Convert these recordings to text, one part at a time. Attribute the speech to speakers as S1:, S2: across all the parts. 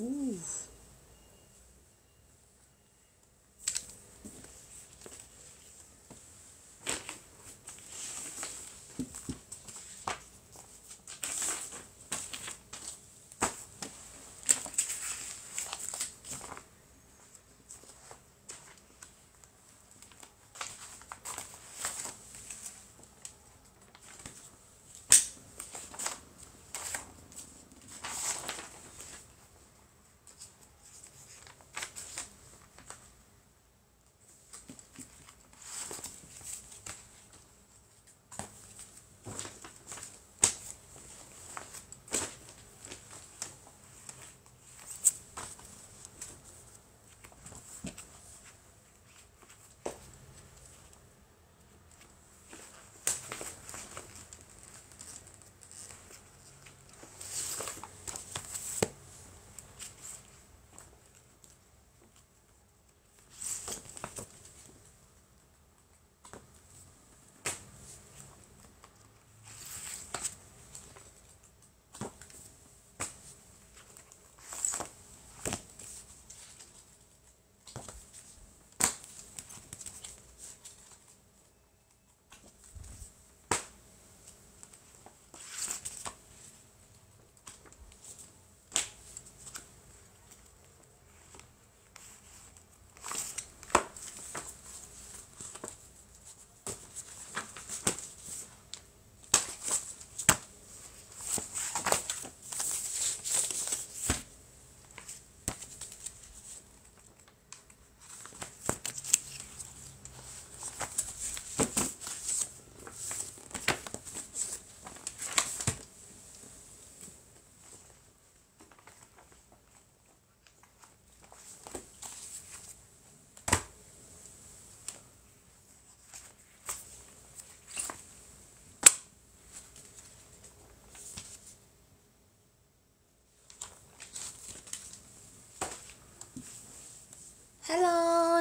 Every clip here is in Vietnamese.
S1: Ooh.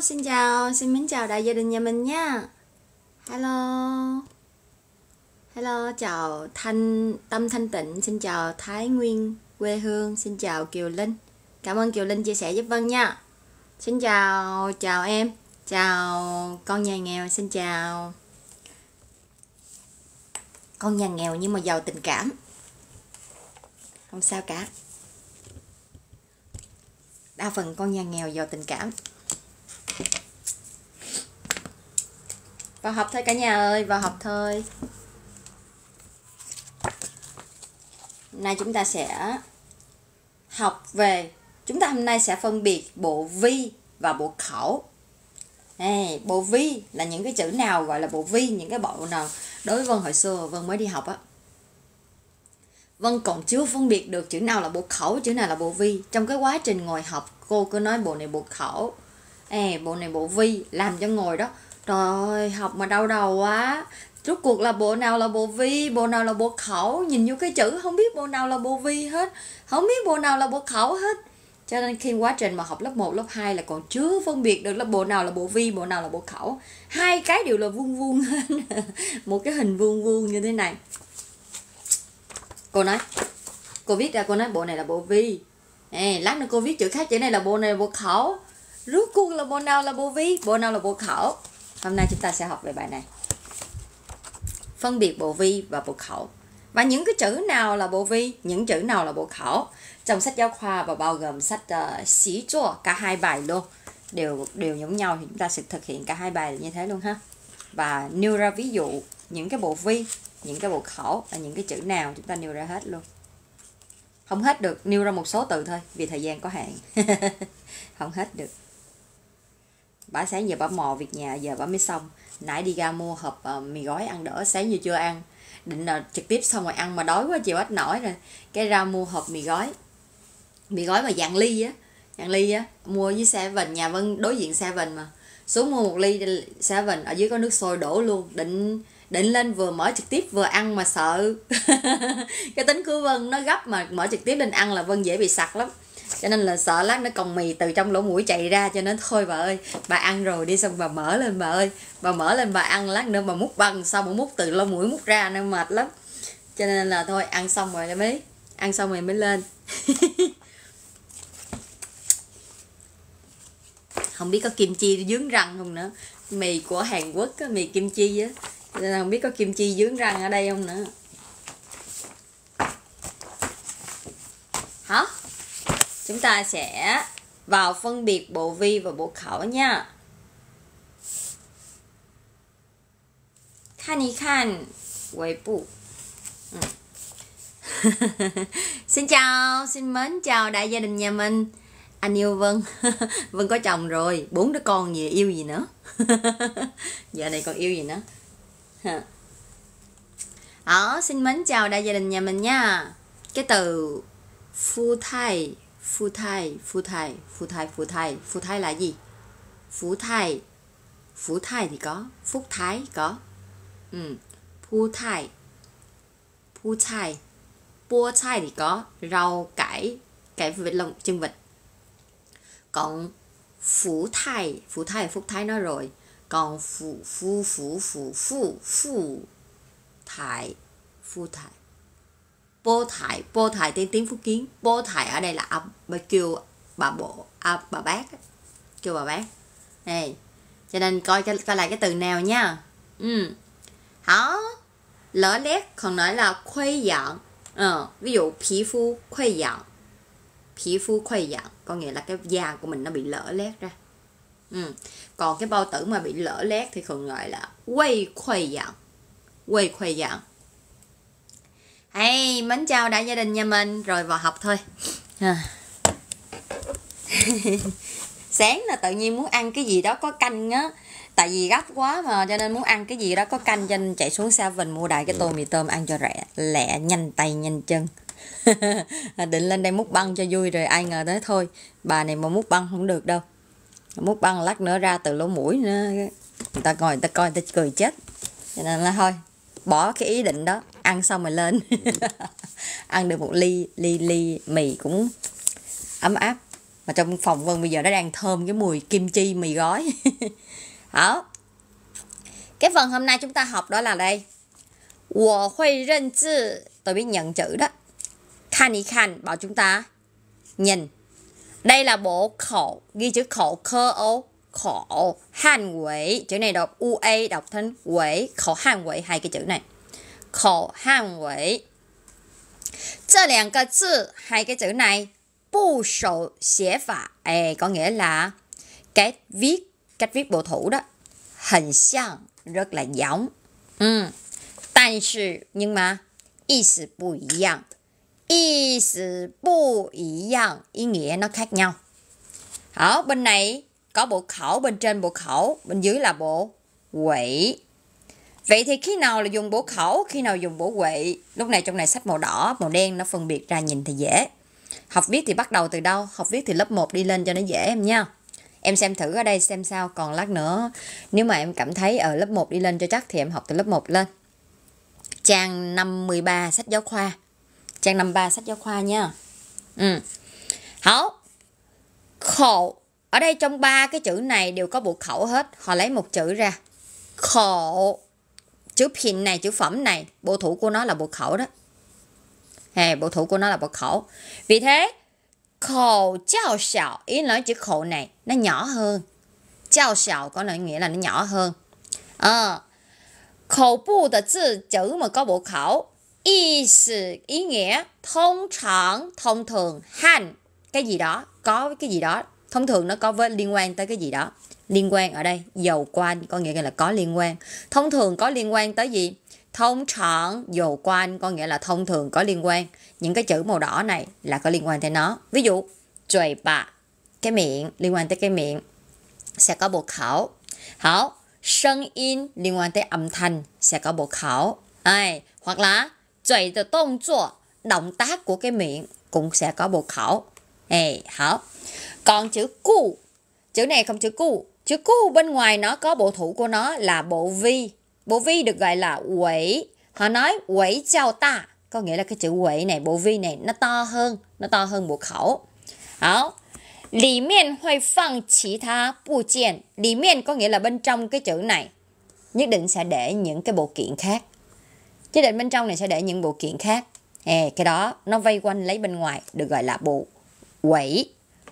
S1: xin chào, xin mến chào đại gia đình nhà mình nha. Hello. Hello, chào Thanh Tâm Thanh Tịnh, xin chào Thái Nguyên quê hương, xin chào Kiều Linh. Cảm ơn Kiều Linh chia sẻ giúp Vân nha. Xin chào, chào em. Chào con nhà nghèo, xin chào. Con nhà nghèo nhưng mà giàu tình cảm. Không sao cả. Đa phần con nhà nghèo giàu tình cảm vào học thôi cả nhà ơi vào học thôi nay chúng ta sẽ học về chúng ta hôm nay sẽ phân biệt bộ vi và bộ khẩu ê bộ vi là những cái chữ nào gọi là bộ vi những cái bộ nào đối với vân hồi xưa vân mới đi học á vân còn chưa phân biệt được chữ nào là bộ khẩu chữ nào là bộ vi trong cái quá trình ngồi học cô cứ nói bộ này bộ khẩu Ê, bộ này bộ vi làm cho ngồi đó trời ơi học mà đau đầu quá rốt cuộc là bộ nào là bộ vi bộ nào là bộ khẩu nhìn vô cái chữ không biết bộ nào là bộ vi hết không biết bộ nào là bộ khẩu hết cho nên khi quá trình mà học lớp 1, lớp 2 là còn chưa phân biệt được là bộ nào là bộ vi, bộ nào là bộ khẩu. Hai cái đều là vuông vuông hết. một cái hình vuông vuông như thế này. Cô nói, cô viết ra cô nói bộ này là bộ vi. Ê, lát nữa cô viết chữ khác chữ này là bộ này là bộ khẩu. Rốt cuộc là bộ nào là bộ vi, bộ nào là bộ khẩu. Hôm nay chúng ta sẽ học về bài này. Phân biệt bộ vi và bộ khẩu. Và những cái chữ nào là bộ vi, những chữ nào là bộ khẩu. Trong sách giáo khoa và bao gồm sách uh, xí chua, cả hai bài luôn. Đều đều giống nhau thì chúng ta sẽ thực hiện cả hai bài như thế luôn ha. Và nêu ra ví dụ những cái bộ vi, những cái bộ khẩu là những cái chữ nào chúng ta nêu ra hết luôn. Không hết được, nêu ra một số từ thôi vì thời gian có hạn. Không hết được bả sáng giờ bả mò việc nhà giờ bả mới xong nãy đi ra mua hộp uh, mì gói ăn đỡ sáng giờ chưa ăn định là ờ, trực tiếp xong rồi ăn mà đói quá chịu hết nổi rồi cái ra mua hộp mì gói mì gói mà dạng ly á dạng ly á mua với xe vần nhà vân đối diện xe vần mà xuống mua một ly xe vần ở dưới có nước sôi đổ luôn định định lên vừa mở trực tiếp vừa ăn mà sợ cái tính của vân nó gấp mà mở trực tiếp lên ăn là vân dễ bị sặc lắm cho nên là sợ lát nó còn mì từ trong lỗ mũi chạy ra cho nên thôi bà ơi bà ăn rồi đi xong bà mở lên bà ơi bà mở lên bà ăn lát nữa bà mút băng xong bà mút từ lỗ mũi mút ra nên mệt lắm cho nên là thôi ăn xong rồi mới ăn xong rồi mới lên không biết có kim chi dướng răng không nữa mì của Hàn Quốc á, mì kim chi á không biết có kim chi dướng răng ở đây không nữa hả Chúng ta sẽ vào phân biệt bộ vi và bộ khẩu nha. Khan y khan, quầy bụ. Ừ. xin chào, xin mến chào đại gia đình nhà mình. Anh yêu Vân, Vân có chồng rồi, bốn đứa con gì yêu gì nữa. Giờ này còn yêu gì nữa. Đó, ờ, xin mến chào đại gia đình nhà mình nha. Cái từ phu thai phụ Thai, phụ Thai, phụ Thai, phụ Thai, phụ Thai là gì? phụ Thai, phụ Thai thì có, Phúc Thái có. Ừ. phụ Thai, phụ Thai, Bua Thai thì có, rau cải, cải vịt lông chân vịt. Còn phụ Thai, phụ Thai, Phúc Thái nói rồi. Còn phụ phụ phụ phụ phụ phụ thai phụ thai bô thải bô thải tiếng tiếng phú kiến bô thải ở đây là à, bà kêu bà bộ à, bà bác kêu bà bác này cho nên coi cái coi lại cái từ nào nha ừ hảo lỡ lét còn nói là khuây dạng ờ, ví dụ phí phu khuây dạng phí phu khuây dạng có nghĩa là cái da của mình nó bị lỡ lét ra ừ. còn cái bao tử mà bị lỡ lét thì thường gọi là quay khuây dạng quay khuây dạng hey mến chào đại gia đình nhà mình rồi vào học thôi à. sáng là tự nhiên muốn ăn cái gì đó có canh á tại vì gấp quá mà cho nên muốn ăn cái gì đó có canh cho nên chạy xuống xa vịnh mua đại cái tô mì tôm ăn cho rẻ lẹ nhanh tay nhanh chân định lên đây múc băng cho vui rồi ai ngờ tới thôi bà này mà múc băng không được đâu múc băng lát nữa ra từ lỗ mũi nữa người ta ngồi người ta coi người ta cười chết cho nên là thôi bỏ cái ý định đó ăn xong rồi lên ăn được một ly ly ly mì cũng ấm áp mà trong phòng vân bây giờ nó đang thơm cái mùi kim chi mì gói đó cái phần hôm nay chúng ta học đó là đây Wo hui ren zi Tôi biết nhận chữ đó Khan khan bảo chúng ta Nhìn Đây là bộ khẩu Ghi chữ khẩu khơ ô khổ Hàn quỷ chữ này đọc u a đọc thành quỷ khổ Hàn quỷ hai cái chữ này khổ Hàn quỷ Chữ 两个字 hai cái chữ này bu sổ xế phả à, có nghĩa là cái viết cách viết bộ thủ đó hình xiang rất là giống ừ. Tàn sư nhưng mà ý sử bù ý yang ý sử bù ý yang ý nghĩa nó khác nhau Hảo, bên này có bộ khẩu bên trên bộ khẩu bên dưới là bộ quỷ vậy thì khi nào là dùng bộ khẩu khi nào dùng bộ quỷ lúc này trong này sách màu đỏ màu đen nó phân biệt ra nhìn thì dễ học viết thì bắt đầu từ đâu học viết thì lớp 1 đi lên cho nó dễ em nha em xem thử ở đây xem sao còn lát nữa nếu mà em cảm thấy ở lớp 1 đi lên cho chắc thì em học từ lớp 1 lên trang 53 sách giáo khoa trang 53 sách giáo khoa nha ừ. Hảo khẩu ở đây trong ba cái chữ này đều có bộ khẩu hết, họ lấy một chữ ra. Khổ. Chữ pin này, chữ phẩm này, bộ thủ của nó là bộ khẩu đó. Hè, bộ thủ của nó là bộ khẩu. Vì thế, khổ chào xạo, ý nói chữ khổ này, nó nhỏ hơn. Chào xạo có nghĩa là nó nhỏ hơn. Ờ. À, khẩu bu là chữ, chữ mà có bộ khẩu. Ý sự, ý nghĩa, thông thường, thông thường, hành, cái gì đó, có cái gì đó thông thường nó có với liên quan tới cái gì đó liên quan ở đây dầu quan có nghĩa là có liên quan thông thường có liên quan tới gì thông chọn dầu quan có nghĩa là thông thường có liên quan những cái chữ màu đỏ này là có liên quan tới nó ví dụ trời bà cái miệng liên quan tới cái miệng sẽ có bộ khẩu hảo Sơn in liên quan tới âm thanh sẽ có bộ khẩu ai hoặc là trời tự động tác của cái miệng cũng sẽ có bộ khẩu Ê, hảo còn chữ cu chữ này không chữ cu chữ cu bên ngoài nó có bộ thủ của nó là bộ vi bộ vi được gọi là quẩy họ nói quẩy chào ta có nghĩa là cái chữ quẩy này bộ vi này nó to hơn nó to hơn bộ khẩu đó lì miên hơi phân chỉ tha bu chèn lì miên có nghĩa là bên trong cái chữ này nhất định sẽ để những cái bộ kiện khác nhất định bên trong này sẽ để những bộ kiện khác à, cái đó nó vây quanh lấy bên ngoài được gọi là bộ quẩy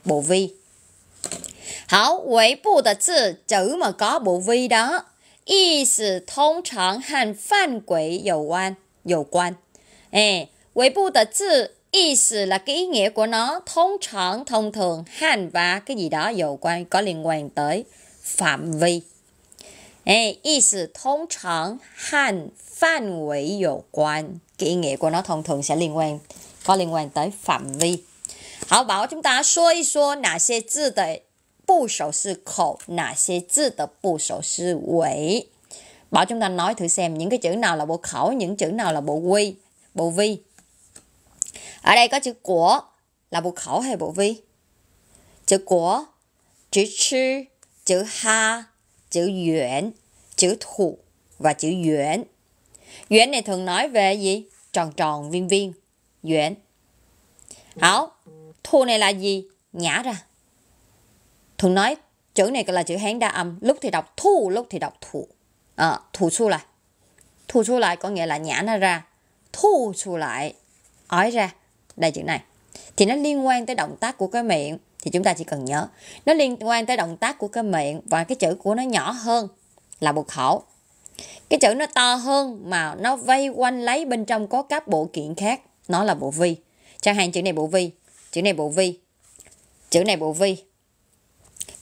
S1: bộ vi. chữ mà có bộ vi đó. Ý sử thông thường hành phạm quỷ dầu quan, dầu quan. ý sử là cái ý nghĩa của nó thông thường thông thường hành và cái gì đó dầu quan có liên quan tới phạm vi. Ê, ý sử thông thường hành phạm quỷ dầu quan. Cái ý nghĩa của nó thông thường sẽ liên quan có liên quan tới phạm vi. 好，宝宝听大家说一说哪些字的部首是口，哪些字的部首是尾。Bảo chúng ta nói thử xem những cái chữ nào là bộ khẩu, những chữ nào là bộ quy, bộ vi. Ở đây có chữ của là bộ khẩu hay bộ vi? Chữ của, chữ chư, chữ ha, chữ yuan, chữ thủ và chữ yuan. Yuan này thường nói về gì? Tròn tròn viên viên, yuan. Hảo, Thua này là gì? Nhả ra. Thường nói chữ này là chữ Hán đa âm. Lúc thì đọc thu, lúc thì đọc thủ. À, ờ, thủ xu lại. Thu xu lại có nghĩa là nhả nó ra. Thu xu lại. Ói ra. Đây chữ này. Thì nó liên quan tới động tác của cái miệng. Thì chúng ta chỉ cần nhớ. Nó liên quan tới động tác của cái miệng. Và cái chữ của nó nhỏ hơn là bộ khẩu. Cái chữ nó to hơn mà nó vây quanh lấy bên trong có các bộ kiện khác. Nó là bộ vi. Chẳng hạn chữ này bộ vi chữ này bộ vi chữ này bộ vi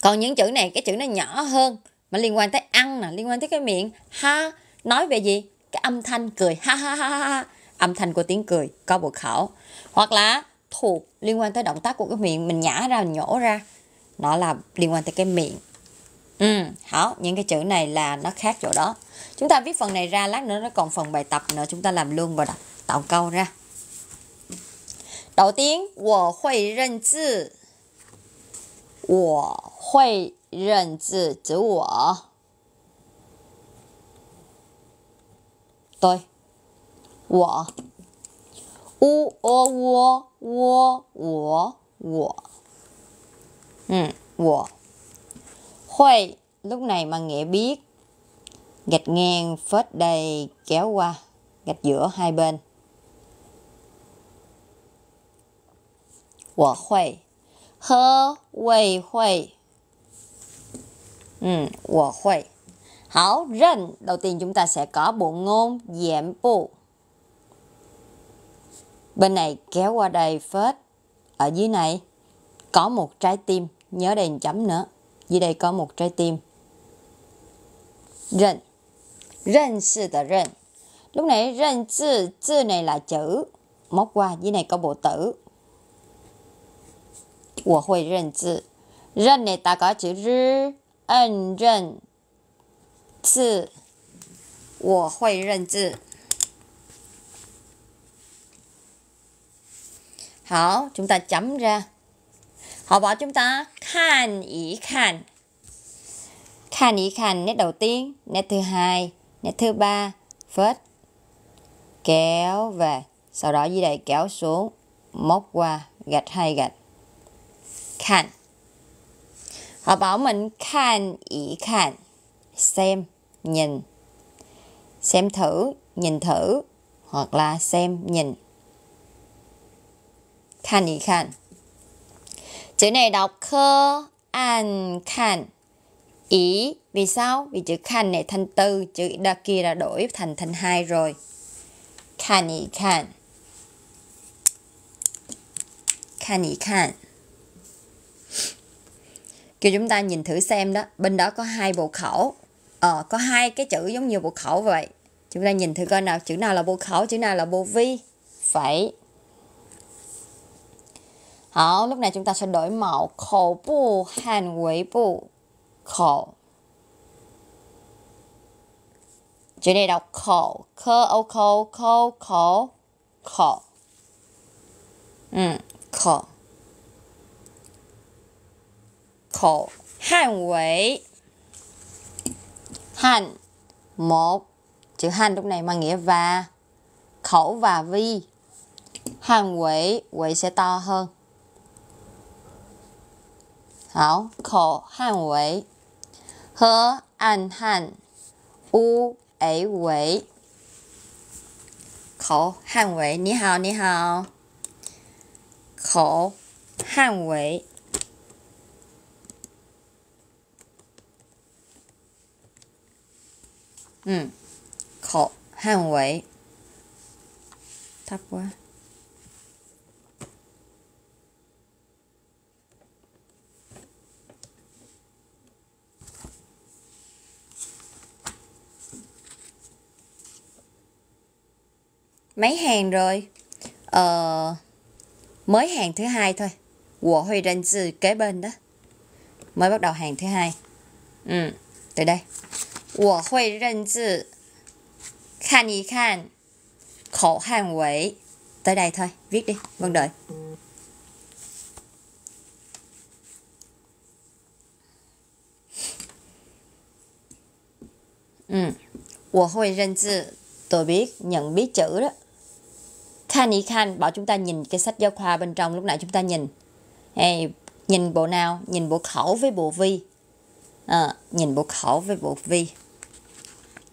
S1: còn những chữ này cái chữ nó nhỏ hơn mà liên quan tới ăn nè liên quan tới cái miệng ha nói về gì cái âm thanh cười ha ha ha ha âm thanh của tiếng cười có bộ khẩu hoặc là thuộc liên quan tới động tác của cái miệng mình nhả ra mình nhổ ra nó là liên quan tới cái miệng ừ hảo những cái chữ này là nó khác chỗ đó chúng ta viết phần này ra lát nữa nó còn phần bài tập nữa chúng ta làm luôn và đó tạo câu ra đầu tiên, 我会认字。我会认字，指我。对，我。u o u o 我我。Ừ, 我. Huay, lúc này mà nghĩa biết. Gạch ngang phết đầy kéo qua, gạch giữa hai bên. 我会和我会，嗯，我会。好认 đầu tiên chúng ta sẽ có bộ ngôn giảm bộ bên này kéo qua đây phết ở dưới này có một trái tim nhớ đèn chấm nữa dưới đây có một trái tim Rên Rên sự tờ rên Lúc nãy chữ này là chữ Móc qua dưới này có bộ tử 我会认字。认呢，大家就日嗯认字，我会认字。好，chúng ta chấm ra. Họ bảo chúng ta khan ý khan. Khan ý khan nét đầu tiên, nét thứ hai, nét thứ ba, phết. Kéo về, sau đó dưới đây kéo xuống, móc qua, gạch hai gạch. 看，好吧，我们看一看 xem nhìn xem thử nhìn thử hoặc là xem nhìn khan y khan chữ này đọc khơ an khan ý vì sao vì chữ khan này thành tư chữ đa kia đã đổi thành thành hai rồi khan y khan khan y khan kêu chúng ta nhìn thử xem đó bên đó có hai bộ khẩu ờ, có hai cái chữ giống như bộ khẩu vậy chúng ta nhìn thử coi nào chữ nào là bộ khẩu chữ nào là bộ vi phải, ờ lúc này chúng ta sẽ đổi mẫu khẩu bù hàn quỷ bù khẩu chữ này đọc khẩu khơ ô khẩu khẩu khẩu khẩu ừ khẩu 口汉为 Hàn một chữ hàn lúc này mang nghĩa và khẩu và vi hàn quỷ quỷ sẽ to hơn hảo khẩu hàn quỷ hơ an hàn u ấy quỷ khẩu hàn quỷ ni hào ni hào khổ hàn quỷ 嗯，口捍卫。thấp quá mấy hàng rồi ờ, mới hàng thứ hai thôi của huy ranh kế bên đó mới bắt đầu hàng thứ hai ừ từ đây 我会认字，看一看 khẩu hàng quỷ. Tới đây thôi, viết đi, Vâng, Đợi. Ừ, 我会认字. Tôi biết, nhận biết chữ đó. Khan y khan, bảo chúng ta nhìn cái sách giáo khoa bên trong lúc nãy chúng ta nhìn. Hey, nhìn bộ nào? Nhìn bộ khẩu với bộ vi. À, nhìn bộ khẩu với bộ vi.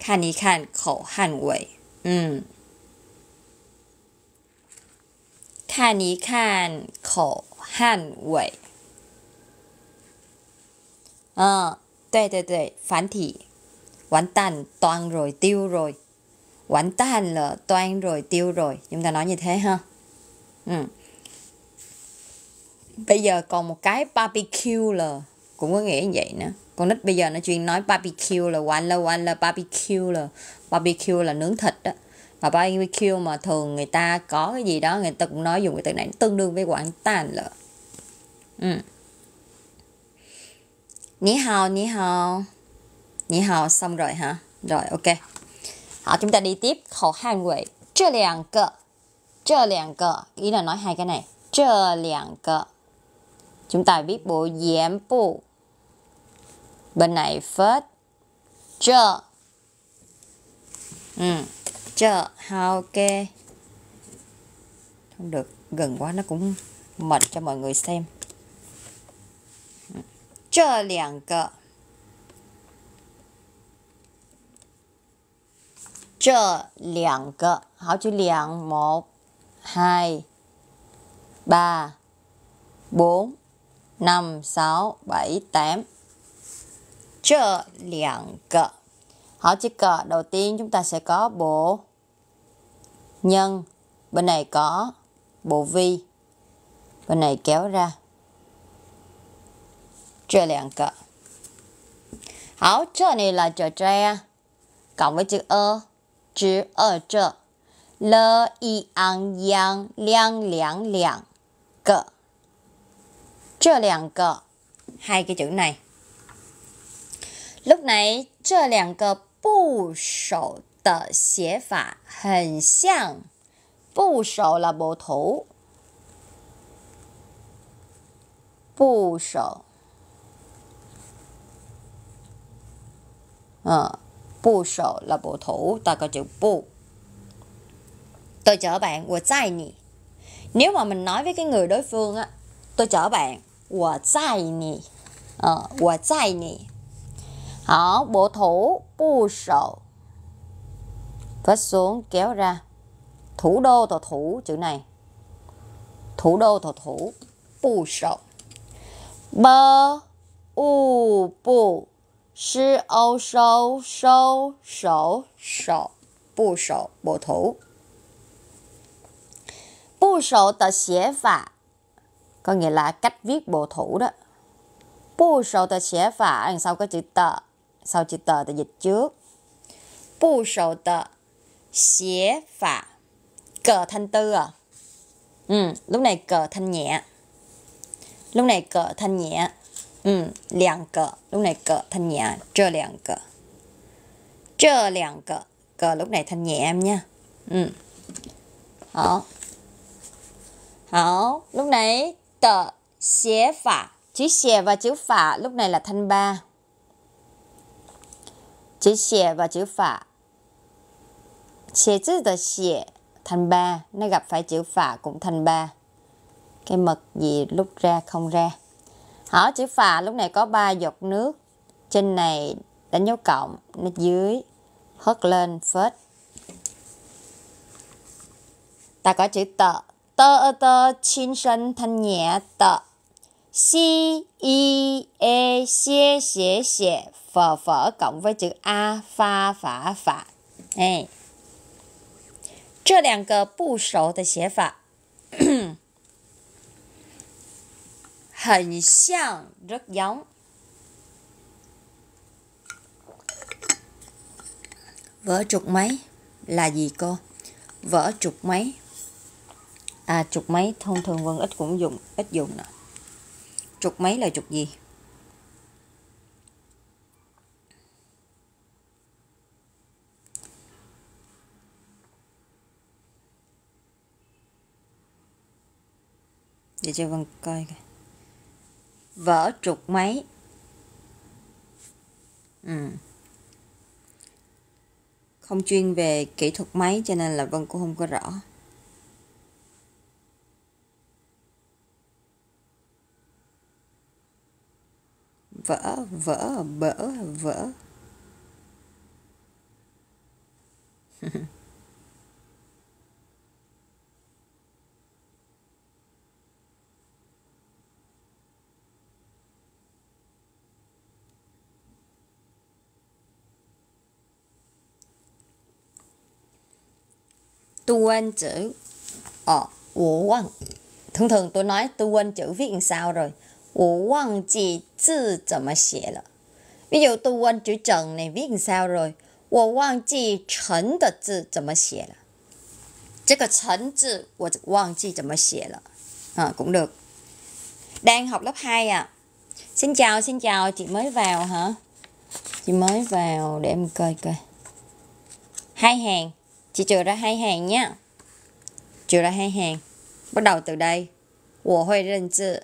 S1: 看一看口和尾，嗯，看一看口和尾，嗯，对对对，繁体，完蛋，toàn rồi tiêu rồi, 完蛋了，toàn rồi tiêu rồi, chúng ta nói như thế ha, ừ. Bây giờ còn một cái barbecue là cũng có nghĩa như vậy nữa con nít bây giờ nó chuyên nói barbecue là quán là quán là barbecue là barbecue là nướng thịt đó và barbecue mà thường người ta có cái gì đó người ta cũng nói dùng cái từ này tương đương với quán tàn là, ừ nhí hào nhí hào nhí hào xong rồi hả rồi ok Hảo, chúng ta đi tiếp khẩu hàng quỷ Chơ liàng cờ Chơ liàng cờ Ý là nói hai cái này Chơ liàng cờ Chúng ta biết bộ diễm bộ bên này phết chợ ừ chợ ok không được gần quá nó cũng mệt cho mọi người xem chợ liền cờ chợ liền cờ hảo chữ liền một hai ba bốn năm sáu bảy tám 这两个. Họ chữ cờ đầu tiên chúng ta sẽ có bộ nhân. Bên này có bộ vi. Bên này kéo ra. Trơ lẹn cờ. Hảo, trơ này là trò tre. Cộng với chữ ơ. Chữ ơ trơ. Lơ y ăn yang liang liang liang cờ. Trơ lẹn cờ. Hai cái chữ này. Look，你这两个部首的写法很像，部首了不头，部首，嗯，部首了不头，大概就不。我再你，如果我跟你说给对方，我再你，我再你。Hảo, bộ thủ, bu sổ. Vết xuống kéo ra. Thủ đô thổ thủ, chữ này. Thủ đô thổ thủ, bu sổ. Bơ, u, bu, sư ô sâu, sâu, sổ, sổ, bu sổ, bộ thủ. Bu sổ tờ xế phạ. Có nghĩa là cách viết bộ thủ đó. Bu sổ tờ xế phạ, đằng sau có chữ tờ sau chữ tờ thì dịch trước bộ sầu tờ xế phả cờ thanh tư à ừ, lúc này cờ thanh nhẹ lúc này cờ thanh nhẹ ừ, liang cờ lúc này cờ thanh nhẹ trơ liang cờ trơ liang cờ cờ lúc này thanh nhẹ em nha ừ. Đó. Đó. Lúc này tờ xế phả. Chữ xế và chữ phả lúc này là thanh ba. Chữ xìa và chữ phả. Xìa chữ tờ xìa thành ba, nó gặp phải chữ phả cũng thành ba. Cái mật gì lúc ra không ra. Ở chữ phà lúc này có ba giọt nước. Trên này đánh dấu cộng, nó dưới hất lên phết. Ta có chữ tờ. Tờ ơ tờ chín sân thanh nhẹ tờ. Xì y e xie xie xie phờ phở cộng với chữ a pha phả phả. Này. 这两个不熟的写法很像 rất giống vỡ trục máy là gì cô vỡ trục máy à trục máy thông thường vân ít cũng dùng ít dùng nè trục máy là trục gì để dạ cho Vân coi kìa. vỡ trục máy ừ. không chuyên về kỹ thuật máy cho nên là Vân cũng không có rõ vỡ vỡ bỡ vỡ tôi quên chữ ờ ủ quăng thường thường tôi nói tôi quên chữ viết làm sao rồi ủ quăng chỉ chữ 怎么写了 ví dụ tôi quên chữ trần này viết làm sao rồi ủ quăng chỉ trần 的字怎么写了这个陈字我忘记怎么写了 à, ờ, cũng được đang học lớp 2 à xin chào xin chào chị mới vào hả chị mới vào để em coi coi hai hàng chị trừ ra hai hàng nhá, trừ ra hai hàng bắt đầu từ đây của hơi lên chữ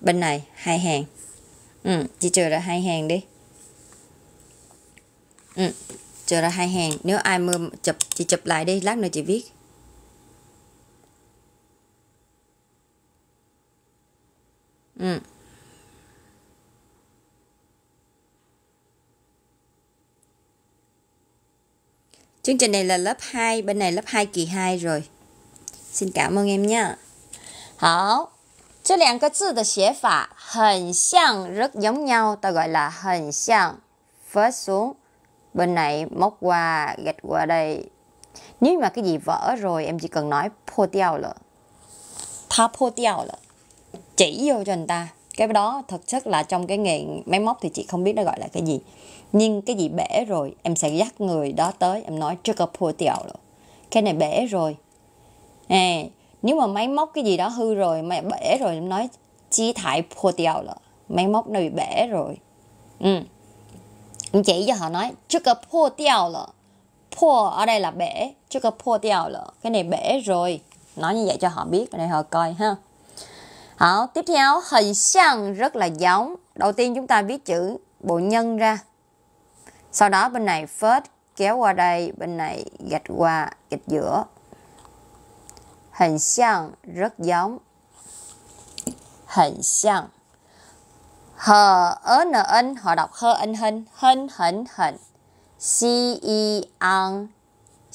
S1: bên này hai hàng ừ, chị trừ ra hai hàng đi ừ, trừ ra hai hàng nếu ai mưa chụp chị chụp lại đi lát nữa chị viết ừ. Chương trình này là lớp 2, bên này lớp 2 kỳ 2 rồi. Xin cảm ơn em nha. Hảo. rất giống nhau, ta gọi là hình 像. Vớt xuống, bên này móc qua, gạch qua đây. Nếu mà cái gì vỡ rồi, em chỉ cần nói phô tiêu là. Tha phô tiêu là. Chỉ vô cho người ta. Cái đó thật chất là trong cái nghề máy móc thì chị không biết nó gọi là cái gì nhưng cái gì bể rồi em sẽ dắt người đó tới em nói trước pua tiểu rồi cái này bể rồi à, nếu mà máy móc cái gì đó hư rồi mà bể rồi em nói chi thải pua tiểu rồi máy móc nó bị bể rồi ừ em chỉ cho họ nói trước pua tiểu rồi pua ở đây là bể trước pua tiểu rồi cái này bể rồi nói như vậy cho họ biết để họ coi ha Hảo, tiếp theo hình sang rất là giống. Đầu tiên chúng ta viết chữ bộ nhân ra sau đó bên này phết kéo qua đây bên này gạch qua gạch giữa hình xiang rất giống hình xiang hờ ớ n in họ đọc hơ in hình hình hình hình si y an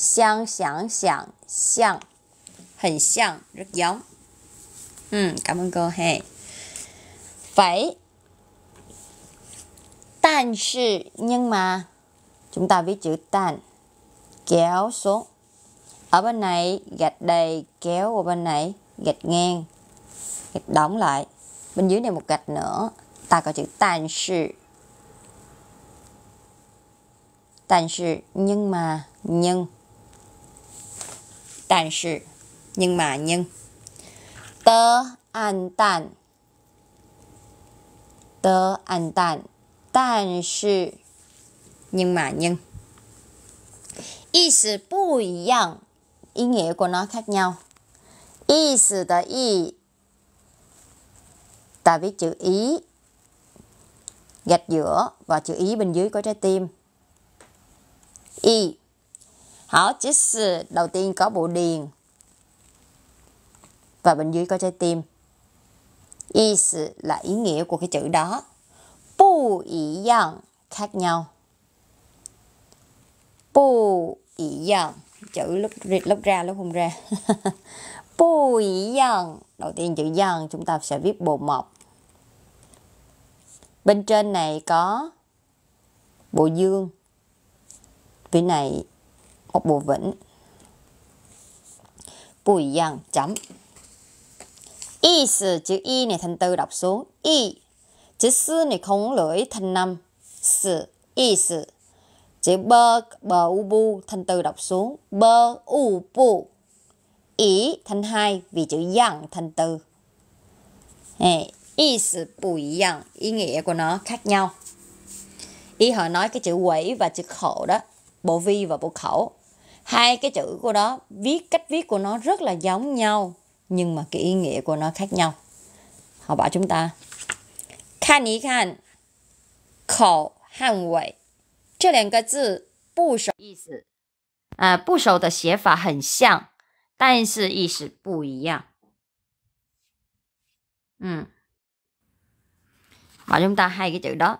S1: xiang xiang xiang xiang hình xiang rất giống ừ, cảm ơn cô hè vậy nhưng mà Chúng ta viết chữ tàn kéo xuống. Ở bên này gạch đầy kéo qua bên này gạch ngang. Gạch đóng lại. Bên dưới này một gạch nữa. Ta có chữ tàn sự tàn sự nhưng mà nhưng. tàn sự nhưng mà nhưng. Tơ an tàn. Tơ an tàn. 但是。nhưng mà nhưng ý 意思不一样 ý nghĩa của nó khác nhau ý 意思的意 ta viết chữ ý gạch giữa và chữ ý bên dưới có trái tim y hảo chữ s đầu tiên có bộ điền và bên dưới có trái tim is là ý nghĩa của cái chữ đó bu ý khác nhau 不一样 chữ lúc lúc ra lúc không ra bù dần đầu tiên chữ dần chúng ta sẽ viết bộ mộc bên trên này có bộ dương phía này một bộ vĩnh bùi dần chấm y sự chữ y này thành tư đọc xuống y chữ sư này không lưỡi thành năm sử, y sự Chữ bơ, bờ u bu thành từ đọc xuống. Bơ u bu. Ý thành hai vì chữ yang thành từ. Hey, ý sự bù yang, ý nghĩa của nó khác nhau. Ý họ nói cái chữ quẩy và chữ khẩu đó, bộ vi và bộ khẩu. Hai cái chữ của đó, viết cách viết của nó rất là giống nhau, nhưng mà cái ý nghĩa của nó khác nhau. Họ bảo chúng ta, khan ý khan, khẩu, hàng quẩy. 这两个字部首意思，呃，部首的写法很像，但是意思不一样。Ừ. Và chúng ta hai cái chữ đó.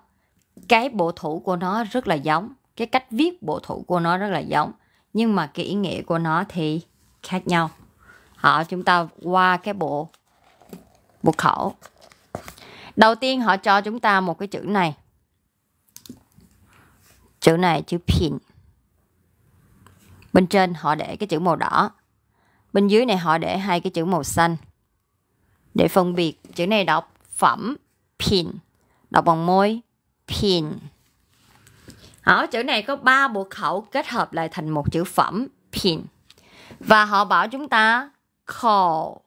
S1: Cái bộ thủ của nó rất là giống. Cái cách viết bộ thủ của nó rất là giống. Nhưng mà cái ý nghĩa của nó thì khác nhau. Họ chúng ta qua cái bộ bộ khẩu. Đầu tiên họ cho chúng ta một cái chữ này chữ này chữ pin bên trên họ để cái chữ màu đỏ bên dưới này họ để hai cái chữ màu xanh để phân biệt chữ này đọc phẩm pin đọc bằng môi pin họ chữ này có ba bộ khẩu kết hợp lại thành một chữ phẩm pin và họ bảo chúng ta call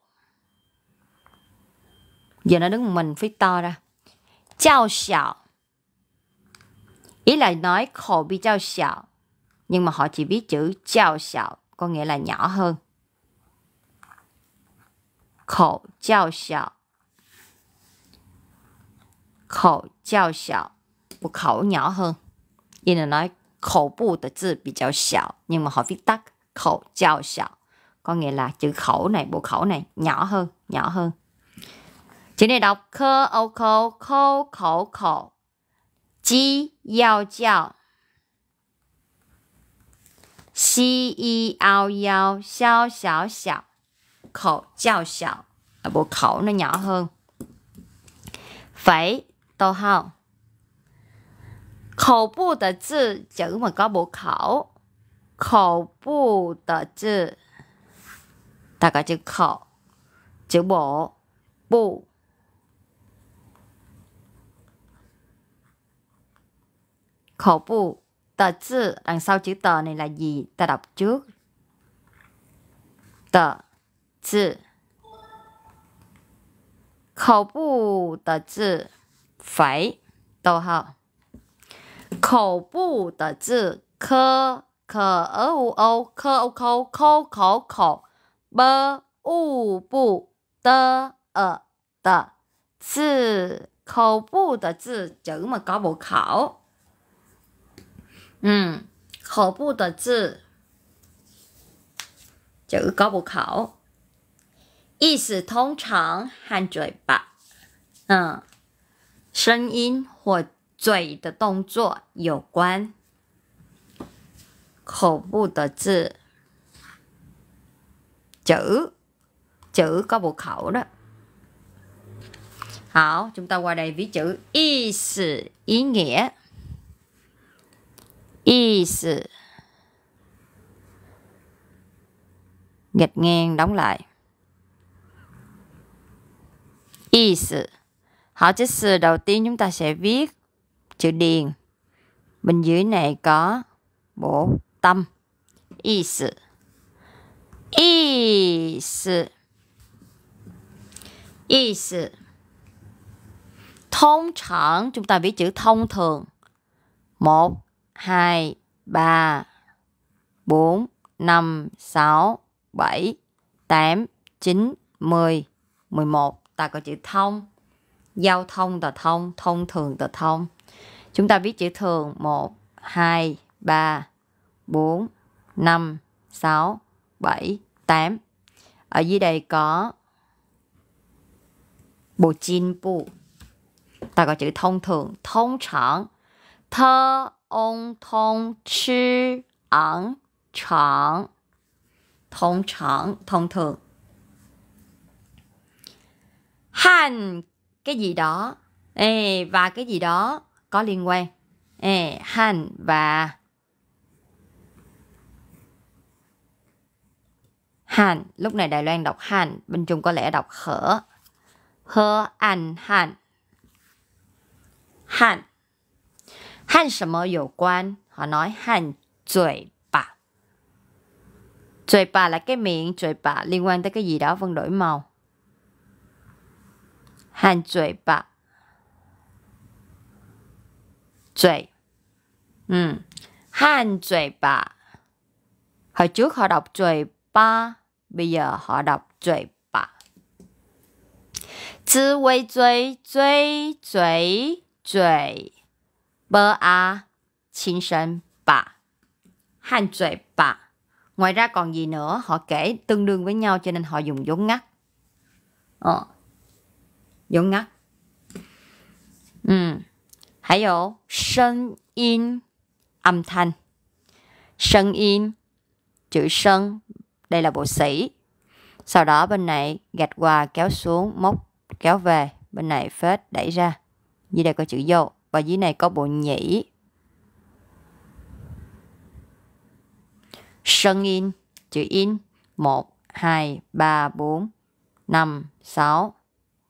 S1: giờ nó đứng một mình phía to ra chào xào Ý là nói khẩu bị chào xào nhưng mà họ chỉ biết chữ chào xào có nghĩa là nhỏ hơn. Khẩu chào xào Khẩu chào xào Một khẩu nhỏ hơn. Ý là nói khẩu bộ từ chữ bị chào xảo, nhưng mà họ viết tắt khẩu chào xào có nghĩa là chữ khẩu này, bộ khẩu này nhỏ hơn, nhỏ hơn. Chữ này đọc khơ, ô khẩu, khâu, khẩu, khẩu. 鸡要叫，x e ao 小，小小口较小，啊，不口那小，更。肥都好。口部的字，字么搞不口，口部的字，大家就口，就母不。khẩu bù, tờ chữ đằng sau chữ tờ này là gì? Ta đọc trước. Tờ chữ. khẩu bù tờ chữ. Phải. Đầu hậu. Khổ bù tờ chữ. Khơ. Khờ ớ u ô. Khơ ô khô. Khô khổ khổ. Bơ u bù tơ ở tờ. Chữ. Khổ bù tờ chữ. Chữ mà có bộ khẩu. 嗯，口部的字就搞不口，意思通常和嘴巴，嗯，声音或嘴的动作有关。口部的字就就搞不口了。好，我们再过一下，这个意思、意义。gạch ngang đóng lại ý sự họ chữ sự đầu tiên chúng ta sẽ viết chữ điền bên dưới này có bộ tâm ý sự ý sự ý sự thông thường chúng ta viết chữ thông thường một 2, 3, 4, 5, 6, 7, 8, 9, 10, 11. Ta có chữ thông. Giao thông tờ thông, thông thường tờ thông. Chúng ta viết chữ thường 1, 2, 3, 4, 5, 6, 7, 8. Ở dưới đây có bộ chín bộ. Ta có chữ thông thường, thông trạng. Thơ ông thông chứ ẩn trọng thông trọng thông thường hành cái gì đó Ê, và cái gì đó có liên quan Ê, hành và hành lúc này đài loan đọc hành bên trung có lẽ đọc khở hơ anh hành hành 和什么有关？họ nói 和嘴巴。嘴巴 là cái miệng, 嘴巴 liên quan tới cái gì đó phân đổi màu. 和嘴巴，嘴，嗯，和嘴巴。Hồi trước họ đọc trời ba, bây giờ họ đọc trời ba. Tư vị trời, trời, trời, trời bơ a chính sân bạ han chuệ bạ ngoài ra còn gì nữa họ kể tương đương với nhau cho nên họ dùng dấu ngắt ờ, dấu ngắt ừ. Hay có sân in âm thanh sân in chữ sân đây là bộ sĩ sau đó bên này gạch quà kéo xuống móc kéo về bên này phết đẩy ra Như đây có chữ dâu và dưới này có bộ nhĩ. Sân in, chữ in 1 2 3 4 5 6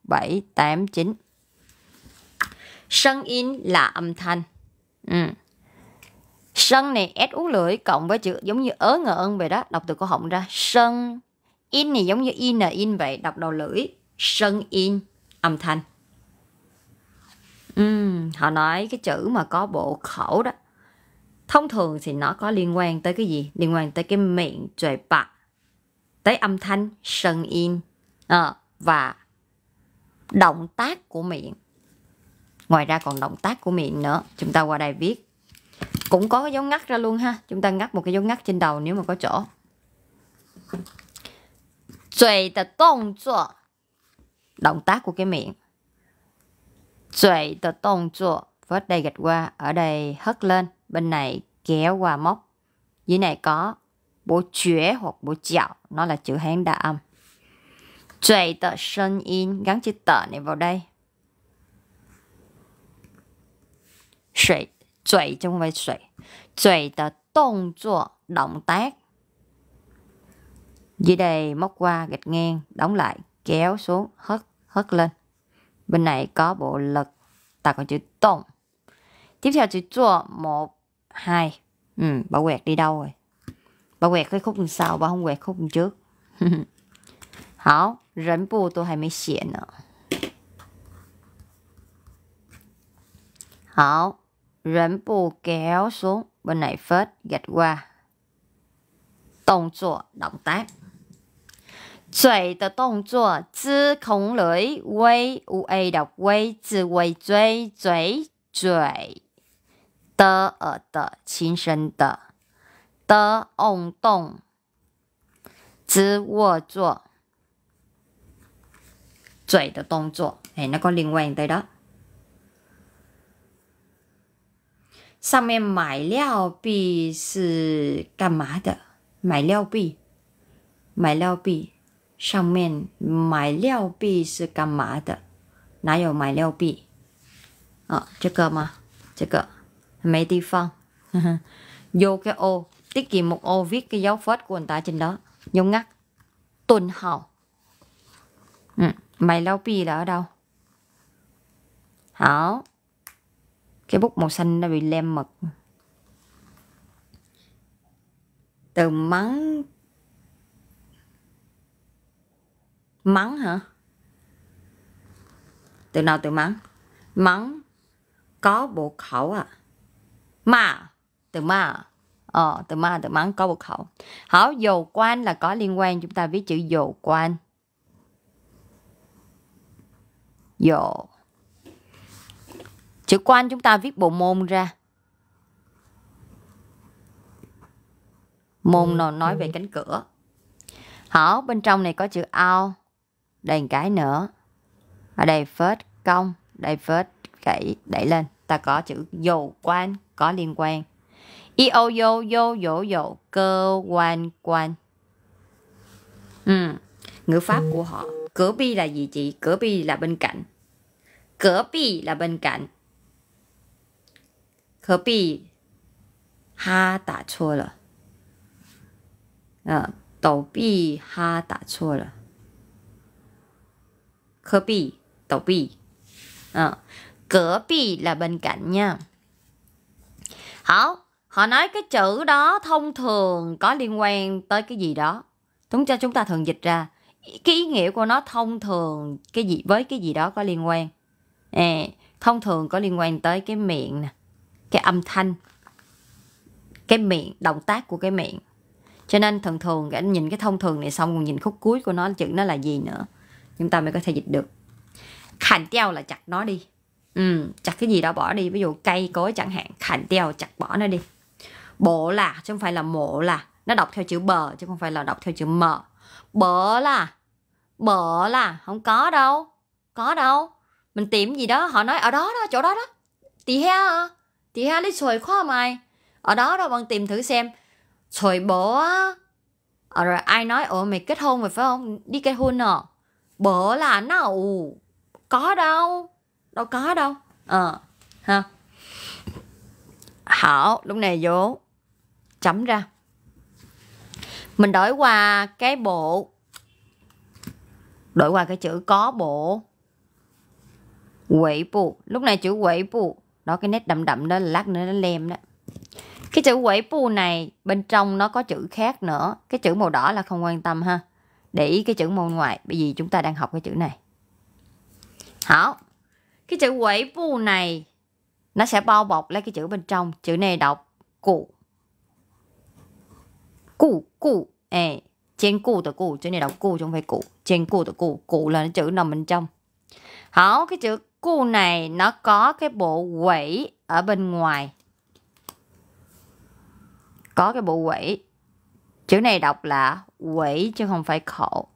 S1: 7 8 9. Sân in là âm thanh. Ừ. Sân này ép uống lưỡi cộng với chữ giống như ớ ngờ ân vậy đó, đọc từ cổ họng ra. Sân in này giống như in là in vậy, đọc đầu lưỡi. Sân in âm thanh. Ừm, họ nói cái chữ mà có bộ khẩu đó thông thường thì nó có liên quan tới cái gì? Liên quan tới cái miệng trời bạc, tới âm thanh sân yên à, ờ, và động tác của miệng. Ngoài ra còn động tác của miệng nữa. Chúng ta qua đây viết. Cũng có cái dấu ngắt ra luôn ha. Chúng ta ngắt một cái dấu ngắt trên đầu nếu mà có chỗ. Trời động tác của cái miệng. Chủy tờ tông chua. Vớt đây gạch qua. Ở đây hất lên. Bên này kéo qua móc. Dưới này có bố chuế hoặc bố chảo. Nó là chữ Hán đa âm. Chủy tờ sân in. Gắn chữ tờ này vào đây. Sủy. Chủy chứ không phải sủy. Chủy tờ tông chua. Động tác. Dưới đây móc qua gạch ngang. Đóng lại. Kéo xuống. Hất. Hất lên. Bên này có bộ lực, ta có chữ động. Tiếp theo chữ chua, một, hai. Ừ, bà quẹt đi đâu rồi? Bà quẹt cái khúc sau, bà không quẹt khúc trước. Hảo, rẫn bù tôi hay mới xỉa nữa. Hảo, rẫn bù kéo xuống, bên này phết, gạch qua. Tông chua, động tác. 嘴的动作，z、k、雷 v、w、a 的 v 字 v、嘴、嘴、嘴，的、的、的，轻声的，d、o、ng、动，z、y、坐，嘴的动作，哎，那个另外一对的，上面买料币是干嘛的？买料币，买料币。上面买料币是干嘛的？哪有买料币？啊，这个吗？这个没地方。Vô cái ô, tiết kiệm một ô viết cái dấu phết của anh ta trên đó. Dấu ngắt. Tuần hào. Ừ. Mày lau pi là ở đâu? Hảo. Cái bút màu xanh đã bị lem mực. Từ mắng mắng hả từ nào từ mắng mắng có bộ khẩu à mà từ ma, ờ từ ma từ mắng có bộ khẩu hảo dồ quan là có liên quan chúng ta viết chữ dồ quan dồ chữ quan chúng ta viết bộ môn ra môn nào nói về cánh cửa hảo bên trong này có chữ ao đây cái nữa. Ở đây phết cong, đây phết gãy đẩy lên. Ta có chữ dầu quan có liên quan. Y ô dô dô dỗ dỗ cơ quan quan. Ừ. Ngữ pháp của họ. Cửa bi là gì chị? Cửa bi là bên cạnh. Cửa bi là bên cạnh. Cửa bi. Ha đã chua rồi. Ờ, tổ bi ha đã chua rồi. Khớ bì, tổ bì. À, ờ, cửa bì là bên cạnh nha. Hảo, họ nói cái chữ đó thông thường có liên quan tới cái gì đó. Chúng cho chúng ta thường dịch ra. Cái ý nghĩa của nó thông thường cái gì với cái gì đó có liên quan. À, thông thường có liên quan tới cái miệng nè, cái âm thanh, cái miệng, động tác của cái miệng cho nên thường thường anh nhìn cái thông thường này xong còn nhìn khúc cuối của nó chữ nó là gì nữa chúng ta mới có thể dịch được khản teo là chặt nó đi ừ, chặt cái gì đó bỏ đi ví dụ cây cối chẳng hạn khản teo chặt bỏ nó đi bộ là chứ không phải là mộ là nó đọc theo chữ bờ chứ không phải là đọc theo chữ mờ bở là bở là không có đâu có đâu mình tìm gì đó họ nói ở đó đó chỗ đó đó tì he tì he lấy sồi khoa mày ở đó đó bạn tìm thử xem sồi bố ờ, rồi ai nói ủa mày kết hôn rồi phải không đi kết hôn à bở là nào có đâu đâu có đâu ờ à, ha hảo lúc này vô chấm ra mình đổi qua cái bộ đổi qua cái chữ có bộ quỷ bù lúc này chữ quỷ bù đó cái nét đậm đậm đó là lát nữa nó lem đó cái chữ quỷ bù này bên trong nó có chữ khác nữa cái chữ màu đỏ là không quan tâm ha để ý cái chữ môn ngoài bởi vì chúng ta đang học cái chữ này hảo cái chữ quẩy bu này nó sẽ bao bọc lấy cái chữ bên trong chữ này đọc cụ cụ cụ ê trên cụ từ cụ chữ này đọc cụ chứ không phải cụ trên cụ từ cụ cụ là chữ nằm bên trong hảo cái chữ cụ này nó có cái bộ quẩy ở bên ngoài có cái bộ quẩy Chữ này đọc là quỷ chứ không phải khổ.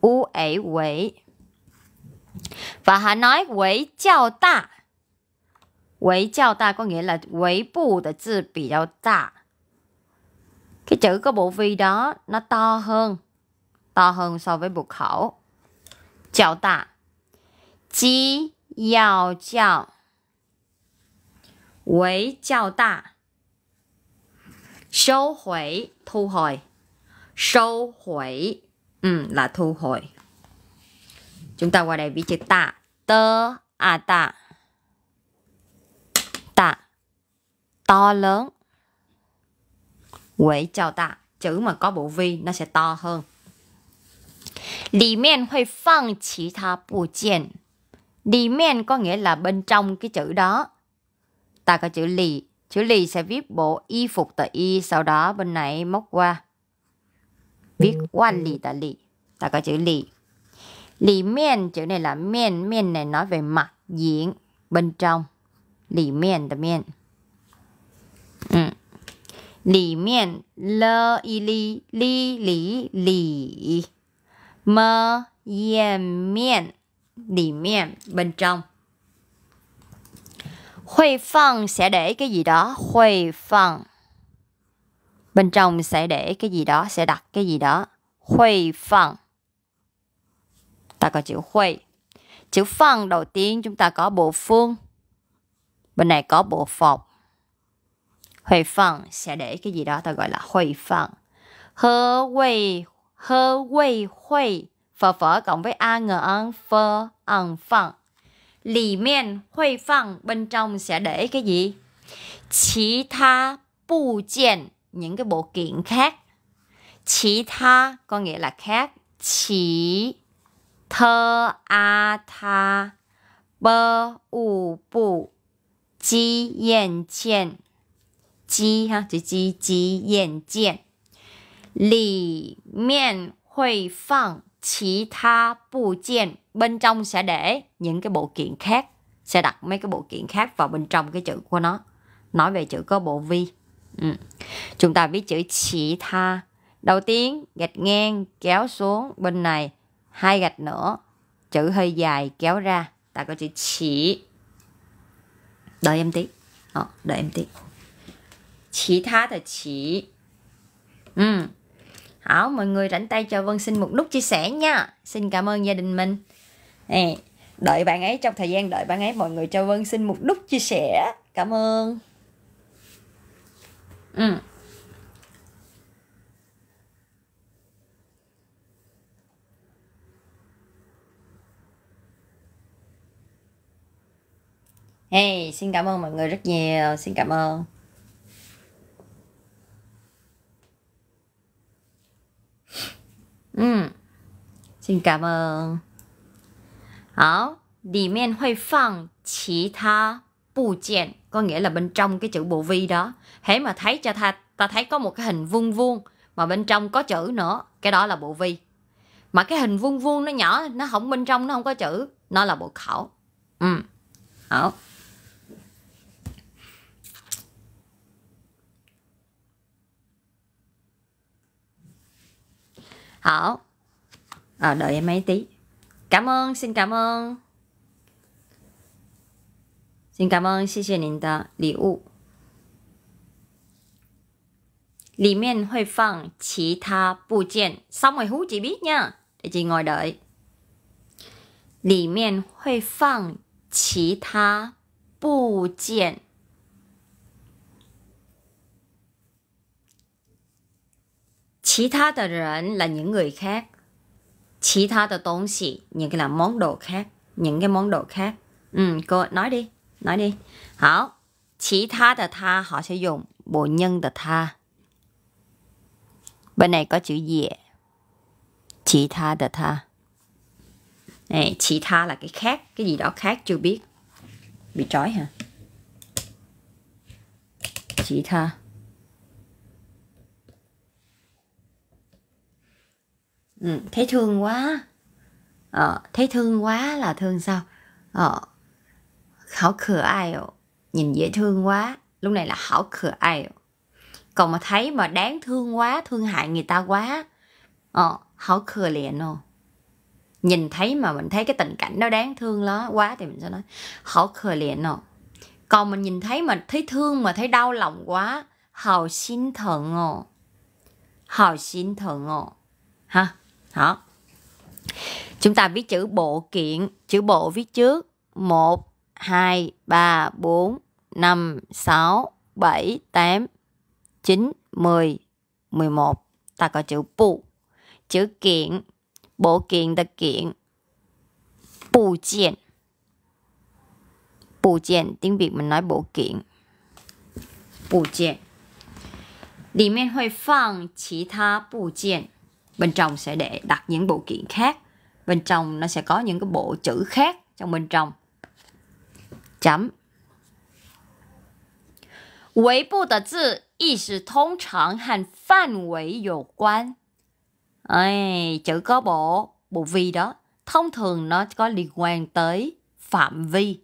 S1: U ẩy quỷ. Và hắn nói quỷ chào ta. Quỷ chào ta có nghĩa là quỷ bù từ chữ bị chào ta. Cái chữ có bộ vi đó nó to hơn. To hơn so với bộ khẩu. Chào ta. Chi yào chào. Quỷ chào ta. 收回。thu hồi sâu hủy ừ, là thu hồi chúng ta qua đây viết chữ tạ tơ à tạ tạ to lớn quỷ chào tạ chữ mà có bộ vi nó sẽ to hơn 里面会放其他部件。里面 có nghĩa là bên trong cái chữ đó. Ta có chữ lì Chữ lì sẽ viết bộ y phục tờ y, sau đó bên này móc qua. Viết ừ, quan ừ. lì tờ lì, ta có chữ lì. Lì miên, chữ này là miên, miên này nói về mặt diện, bên trong. Lì miên tờ miên. Ừ. Lì miên, lơ y lì, lì lì lì. Mơ, yên miên, lì miên, bên trong. Huy phân sẽ để cái gì đó. Huy phân. Bên trong sẽ để cái gì đó, sẽ đặt cái gì đó. Huy phân. Ta có chữ huy. Chữ phân đầu tiên chúng ta có bộ phương. Bên này có bộ phọc. Huy phân sẽ để cái gì đó ta gọi là huy phân. Hơ quay, hơ quay huy. Phở phở cộng với a ngờ ăn phơ ăn phân Lì miền hội phẳng bên trong sẽ để cái gì? Chỉ tha bù kiện, những cái bộ kiện khác. Chỉ tha có nghĩa là khác. Chỉ thơ a tha bơ u bù chi yên kiện. Chi ha, chữ chi, chi yên kiện. Lì miền hội phẳng 其他 bộ kiện bên trong sẽ để những cái bộ kiện khác sẽ đặt mấy cái bộ kiện khác vào bên trong cái chữ của nó nói về chữ có bộ vi ừ. chúng ta viết chữ chỉ tha đầu tiên gạch ngang kéo xuống bên này hai gạch nữa chữ hơi dài kéo ra ta có chữ chỉ đợi em tí Đó, đợi em tí chỉ tha thì chỉ ừ đó, mọi người rảnh tay cho Vân xin một nút chia sẻ nha. Xin cảm ơn gia đình mình. Nè, đợi bạn ấy trong thời gian đợi bạn ấy mọi người cho Vân xin một nút chia sẻ. Cảm ơn. Ừ. Hey, xin cảm ơn mọi người rất nhiều, xin cảm ơn. Ừ. có nghĩa là bên trong cái chữ bộ vi đó. Thế mà thấy cho ta ta thấy có một cái hình vuông vuông mà bên trong có chữ nữa, cái đó là bộ vi. Mà cái hình vuông vuông nó nhỏ, nó không bên trong nó không có chữ, nó là bộ khẩu. Ừ. Hảo. 好 à, ờ. ờ, đợi em ấy tí cảm ơn xin cảm ơn xin cảm ơn xin xin nhìn ta xin ụ 里面会放其他部件，xong rồi hú chị biết nha để chị ngồi đợi. 里面会放其他部件。tha là những người khác chỉ tha the tốn xị những cái là món đồ khác những cái món đồ khác ừ, cô nói đi nói đi hảo chỉ tha the tha họ sẽ dùng bộ nhân the tha bên này có chữ dịa chỉ tha the tha này chỉ tha là cái khác cái gì đó khác chưa biết bị trói hả chỉ tha Ừ, thấy thương quá ờ, thấy thương quá là thương sao ờ, hảo cửa ai ồ nhìn dễ thương quá lúc này là hảo cửa ai còn mà thấy mà đáng thương quá thương hại người ta quá ờ, hảo cửa liền ồ nhìn thấy mà mình thấy cái tình cảnh nó đáng thương đó quá thì mình sẽ nói hảo cửa liền ồ còn mình nhìn thấy mà thấy thương mà thấy đau lòng quá hào xin thận ồ hào xin thận ồ ha đó chúng ta viết chữ bộ kiện chữ bộ viết trước 1 2 3 4 5 6 7 8 9 10 11 ta có chữ bộ chữ kiện bộ kiện là kiện bộ kiện bộ kiện tiếng Việt mình nói bộ kiện bộ kiện bên trong sẽ để đặt những bộ kiện khác bên trong nó sẽ có những cái bộ chữ khác trong bên trong chấm 围布的字意思通常和范围有关。哎，chữ có bộ bộ vi đó thông thường nó có liên quan tới phạm vi.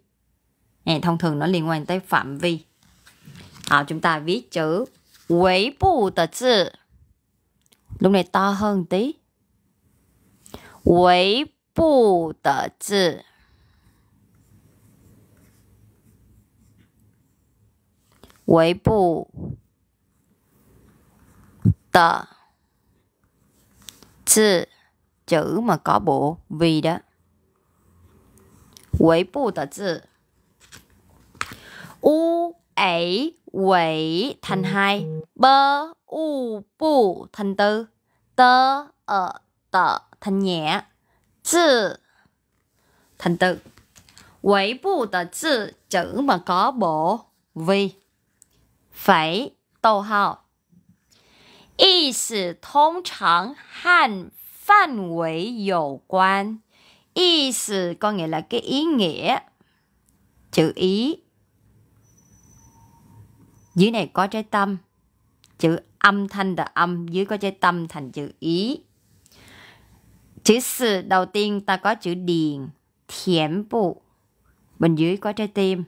S1: Này, thông thường nó liên quan tới phạm vi. À, chúng ta viết chữ 围布的字 lúc này to hơn tí Wei bu de zi Wei bu de zi chữ mà có bộ vì đó Wei bu de zi U ấy Quẩy thành ừ. hai Bơ u bu thành tư Tơ ở tờ thành nhẹ Chữ thành tư Quẩy bu tờ chữ chữ mà có bộ vi Phải tâu hào 意思通常和范围有关，意思 có nghĩa là cái ý nghĩa. Chữ ý dưới này có trái tâm chữ âm thanh là âm dưới có trái tâm thành chữ ý chữ sự đầu tiên ta có chữ điền thiểm bộ bên dưới có trái tim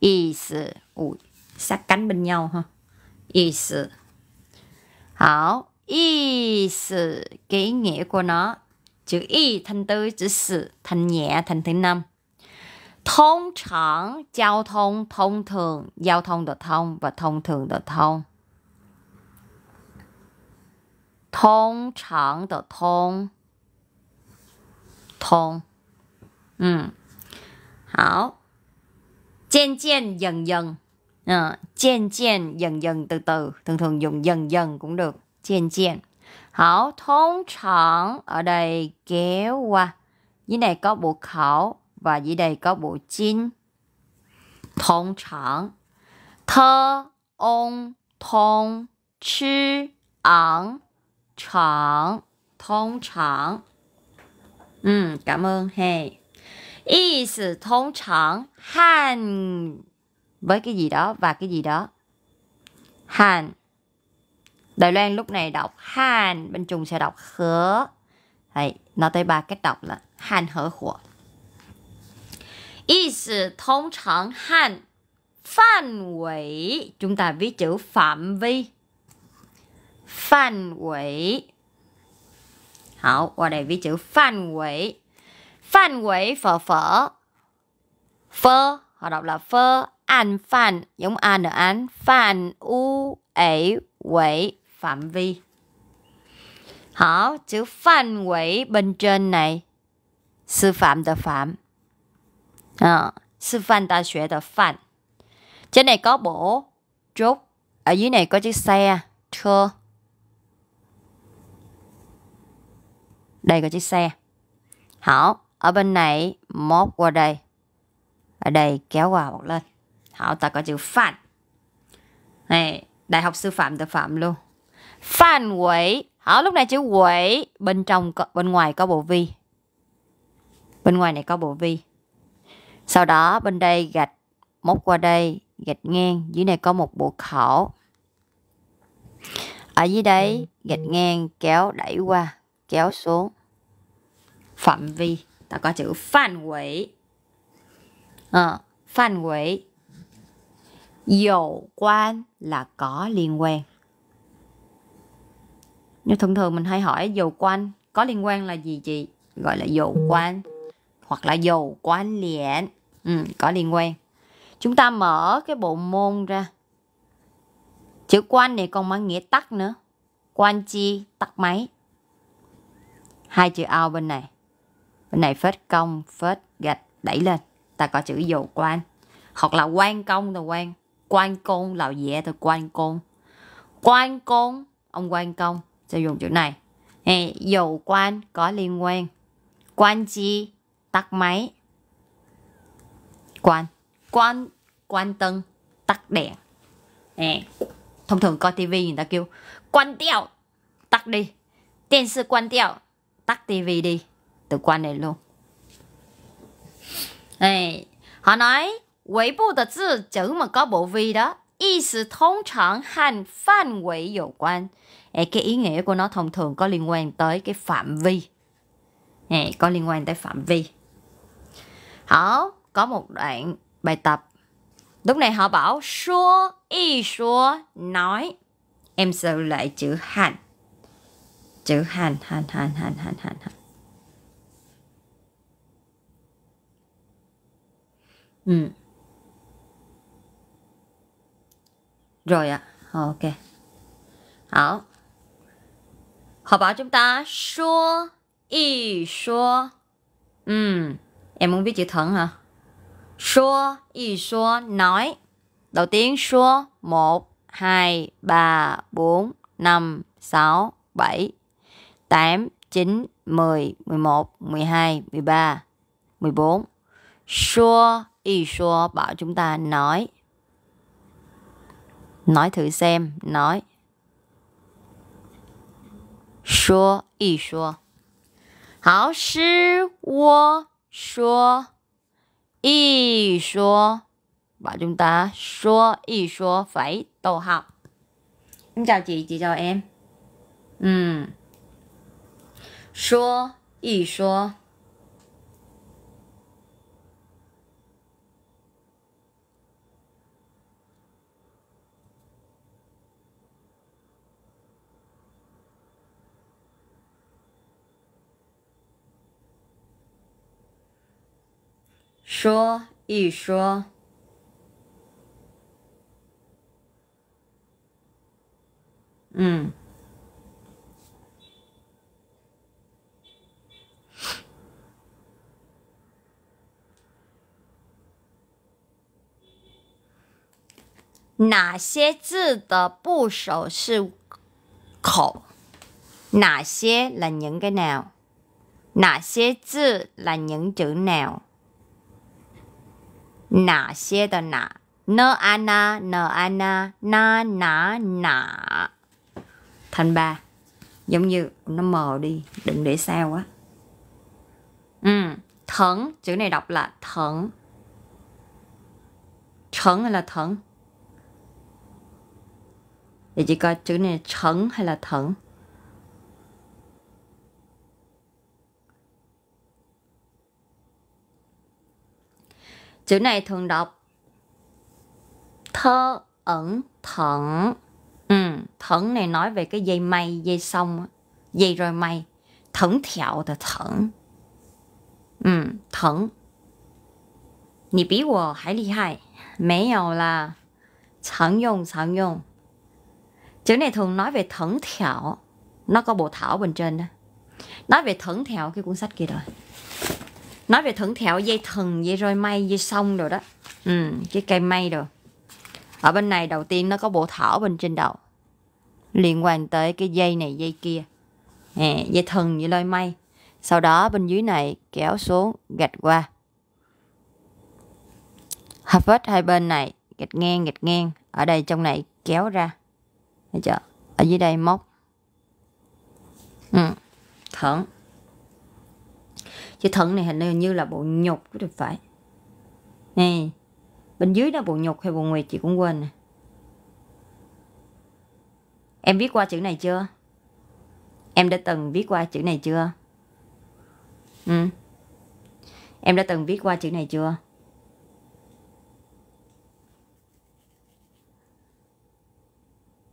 S1: ý sự ui sát cánh bên nhau ha ý sự hảo ý sự cái nghĩa của nó chữ y thanh tứ chữ sự thanh nhẹ thành thứ năm Thông 常 giao thông thông thường giao thông được thông và thông thường được thông. Thông 常的通通，嗯，好，渐渐 dần ừ. dần，嗯，渐渐 ờ, dần dần từ từ, thường thường dùng dần dần cũng được, 渐渐。好，通常 ở đây kéo qua, dưới này có bộ khẩu và dưới đây có bộ chín thông trắng thơ ông thông chữ ảng trắng thông trắng ừ, cảm ơn hey 意思通常汉 với cái gì đó và cái gì đó hàn Đài Loan lúc này đọc hàn bên Trung sẽ đọc khớ Đấy, nó tới ba cách đọc là hàn hở khổ 意思通常和范围，chúng ta viết chữ phạm vi. Phạm vi. 好，我哋 viết chữ phạm vi. Phạm vi phở phở. Phở, họ đọc là phở. An phạm, giống an ở án. Phạm u ấy phạm vi. Hảo, chữ phạm vi bên trên này. Sư phạm the phạm à, sư phạm đại học là phạm trên này có bộ chốt ở dưới này có chiếc xe thơ đây có chiếc xe hảo ở bên này móc qua đây ở đây kéo qua một lên hảo ta có chữ phạm này đại học sư phạm thực phạm luôn phạm quỷ hảo lúc này chữ quỷ bên trong bên ngoài có bộ vi bên ngoài này có bộ vi sau đó bên đây gạch móc qua đây gạch ngang dưới này có một bộ khẩu ở dưới đấy gạch ngang kéo đẩy qua kéo xuống phạm vi ta có chữ phạm quỷ à, ờ, phạm quỷ dầu quan là có liên quan nhưng thường thường mình hay hỏi dầu quan có liên quan là gì chị gọi là dầu quan hoặc là dầu quan liền ừ, có liên quan chúng ta mở cái bộ môn ra chữ quan này còn mang nghĩa tắt nữa quan chi tắt máy hai chữ ao bên này bên này phết công phết gạch đẩy lên ta có chữ dầu quan hoặc là quan công là quan quan côn là dễ thì quan côn quan côn ông quan công sẽ dùng chữ này dầu quan có liên quan quan chi tắt máy quan quan quan tân tắt đèn nè thông thường coi tivi người ta kêu quan tiệu tắt đi tiền sự quan tiệu tắt tivi đi từ quan này luôn này họ nói Quỷ bộ tờ chữ chữ mà có bộ vi đó Ý sự thông thường hành phạm quỷ dụ quan Ê, Cái ý nghĩa của nó thông thường có liên quan tới cái phạm vi Ê, Có liên quan tới phạm vi Hảo có một đoạn bài tập. Lúc này họ bảo số y số nói. Em sửa lại chữ Hàn. Chữ Hàn, Hàn, Hàn, Hàn, Hàn, Hàn, Hàn. Ừ. Rồi ạ. À. Ok. Hảo. Họ bảo chúng ta số y số. Ừ. Em muốn biết chữ thuận hả? 说一说 nói Đầu tiên số một hai ba 1, 2, 3, 4, 5, 6, mười 8, 9, 10, 11, 12, 13, 14. Số y số bảo chúng ta nói. Nói thử xem, nói. Số y số. 好，是我说。一说，马中达说一说，肥逗号，你叫姐姐叫 M？嗯，说一说。说一说嗯哪些字的部首是口哪些冷凝的凝哪些字冷凝的凝哪些的哪呢 a na nơ a na na na na thành ba giống như nó mờ đi đừng để sao quá ừ thẩn chữ này đọc là thẩn thẩn hay là thẩn để chỉ coi chữ này thẩn hay là thẩn Chữ này thường đọc thơ ẩn thận. Ừ, thận này nói về cái dây mây, dây sông, dây rồi mây. Thẩn thẹo là thận. Ừ, thận. Nì bí wo hãy lý hại. Mấy nhau là chẳng dùng, chẳng dùng. Chữ này thường nói về thẩn thẹo. Nó có bộ thảo bên trên đó. Nói về thẩn thẹo cái cuốn sách kia rồi nói về thưởng thẹo dây thừng dây roi may dây sông rồi đó ừ, cái cây may rồi ở bên này đầu tiên nó có bộ thảo bên trên đầu liên quan tới cái dây này dây kia à, dây thừng dây roi may. sau đó bên dưới này kéo xuống gạch qua hợp vết hai bên này gạch ngang gạch ngang ở đây trong này kéo ra thấy chưa ở dưới đây móc ừ. thẳng chữ thận này hình như là bộ nhục thì phải nè bên dưới đó bộ nhục hay bộ nguyệt chị cũng quên nè em viết qua chữ này chưa em đã từng viết qua chữ này chưa ừ. em đã từng viết qua chữ này chưa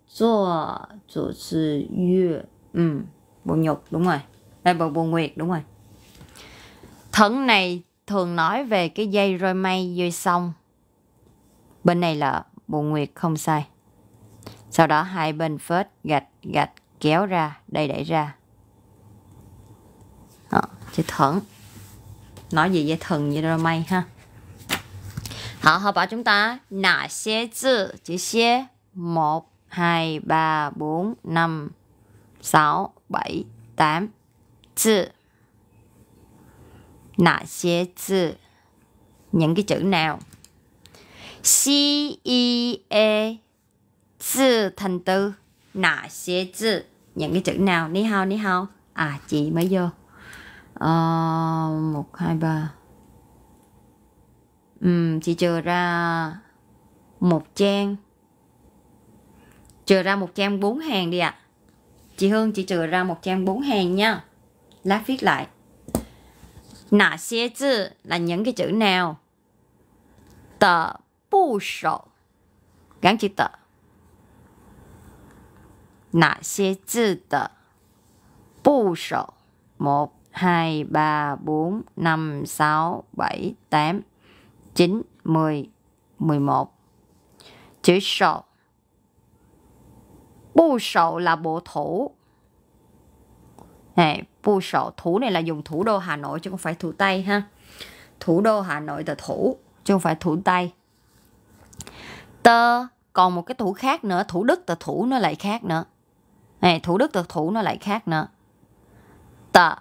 S1: Zuo, chủ sự yu, ừ, bộ nhục đúng rồi. Đây bộ bộ nguyệt đúng rồi thần này thường nói về cái dây roi mây dây sông. Bên này là bộ nguyệt không sai. Sau đó hai bên phết gạch gạch kéo ra, đây đẩy ra. Đó, ờ, chữ thẫn. Nói gì với thần như roi mây ha. họ chúng ta chữ 哪些字？这些 một, hai, ba, bốn, năm, sáu, bảy, tám, 字。những cái chữ nào C E A 字 thành từ nạ những cái chữ nào ni hao ni hao à chị mới vô ờ, một hai ba ừ, chị chờ ra một trang chờ ra một trang bốn hàng đi ạ à. chị hương chị chờ ra một trang bốn hàng nha lát viết lại là những cái chữ nào? Tờ bù sổ gắn chữ tờ. Nà xie zi tờ bù sổ 1, 2, 3, 4, 5, 6, 7, 8, 9, 10, 11 Chữ sổ Bù sổ là bộ thủ Này, sổ thủ này là dùng thủ đô Hà Nội chứ không phải thủ Tây ha thủ đô Hà Nội là thủ chứ không phải thủ Tây tơ còn một cái thủ khác nữa thủ đức là thủ nó lại khác nữa này thủ đức là thủ nó lại khác nữa tơ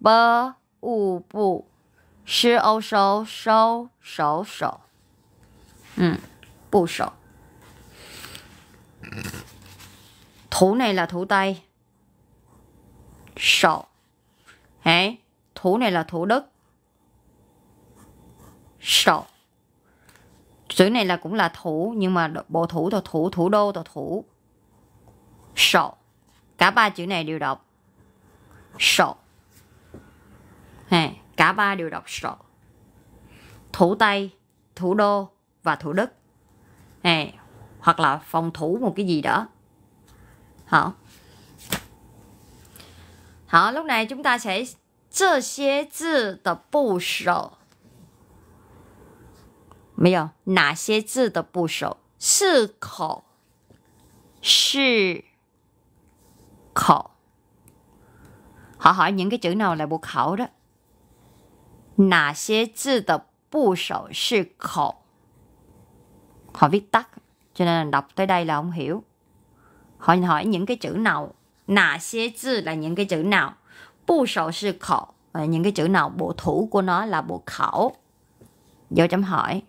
S1: bơ u bu sư ô sô sô sô sô ừ bu sô thủ này là thủ tây sọ Đấy, thủ này là thủ đất sọ chữ này là cũng là thủ nhưng mà bộ thủ là thủ thủ đô là thủ sọ cả ba chữ này đều đọc sọ cả ba đều đọc sọ thủ tây thủ đô và thủ đức hoặc là phòng thủ một cái gì đó hả 好，lúc này chúng ta sẽ hỏi những cái chữ nào là buộc khẩu đó. Nà xế chữ tập bù sổ sư khẩu. Họ viết tắt, cho nên đọc tới đây là không hiểu. Họ hỏi những cái chữ nào 哪些字 là những cái chữ nào bu sầu sư khẩu và ờ, những cái chữ nào bộ thủ của nó là bộ khẩu dấu chấm hỏi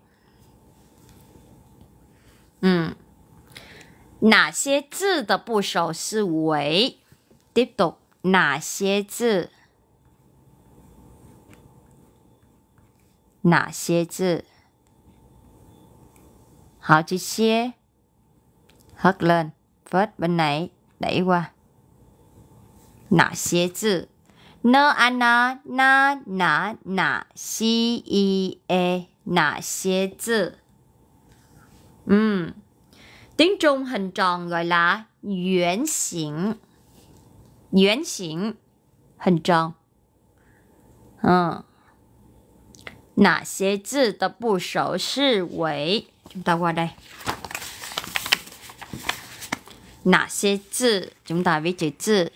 S1: ừ. nà xế zi de bu sầu sư wei tiếp tục nà xế zi nà xế zi họ chữ xế hất lên vớt bên này đẩy qua 哪些字？n a n a n a n a n 哪些字？嗯，丁中很长个啦，圆形，圆形很长。嗯，哪些字的部首是为？怎么过来？哪些字？怎么为这字？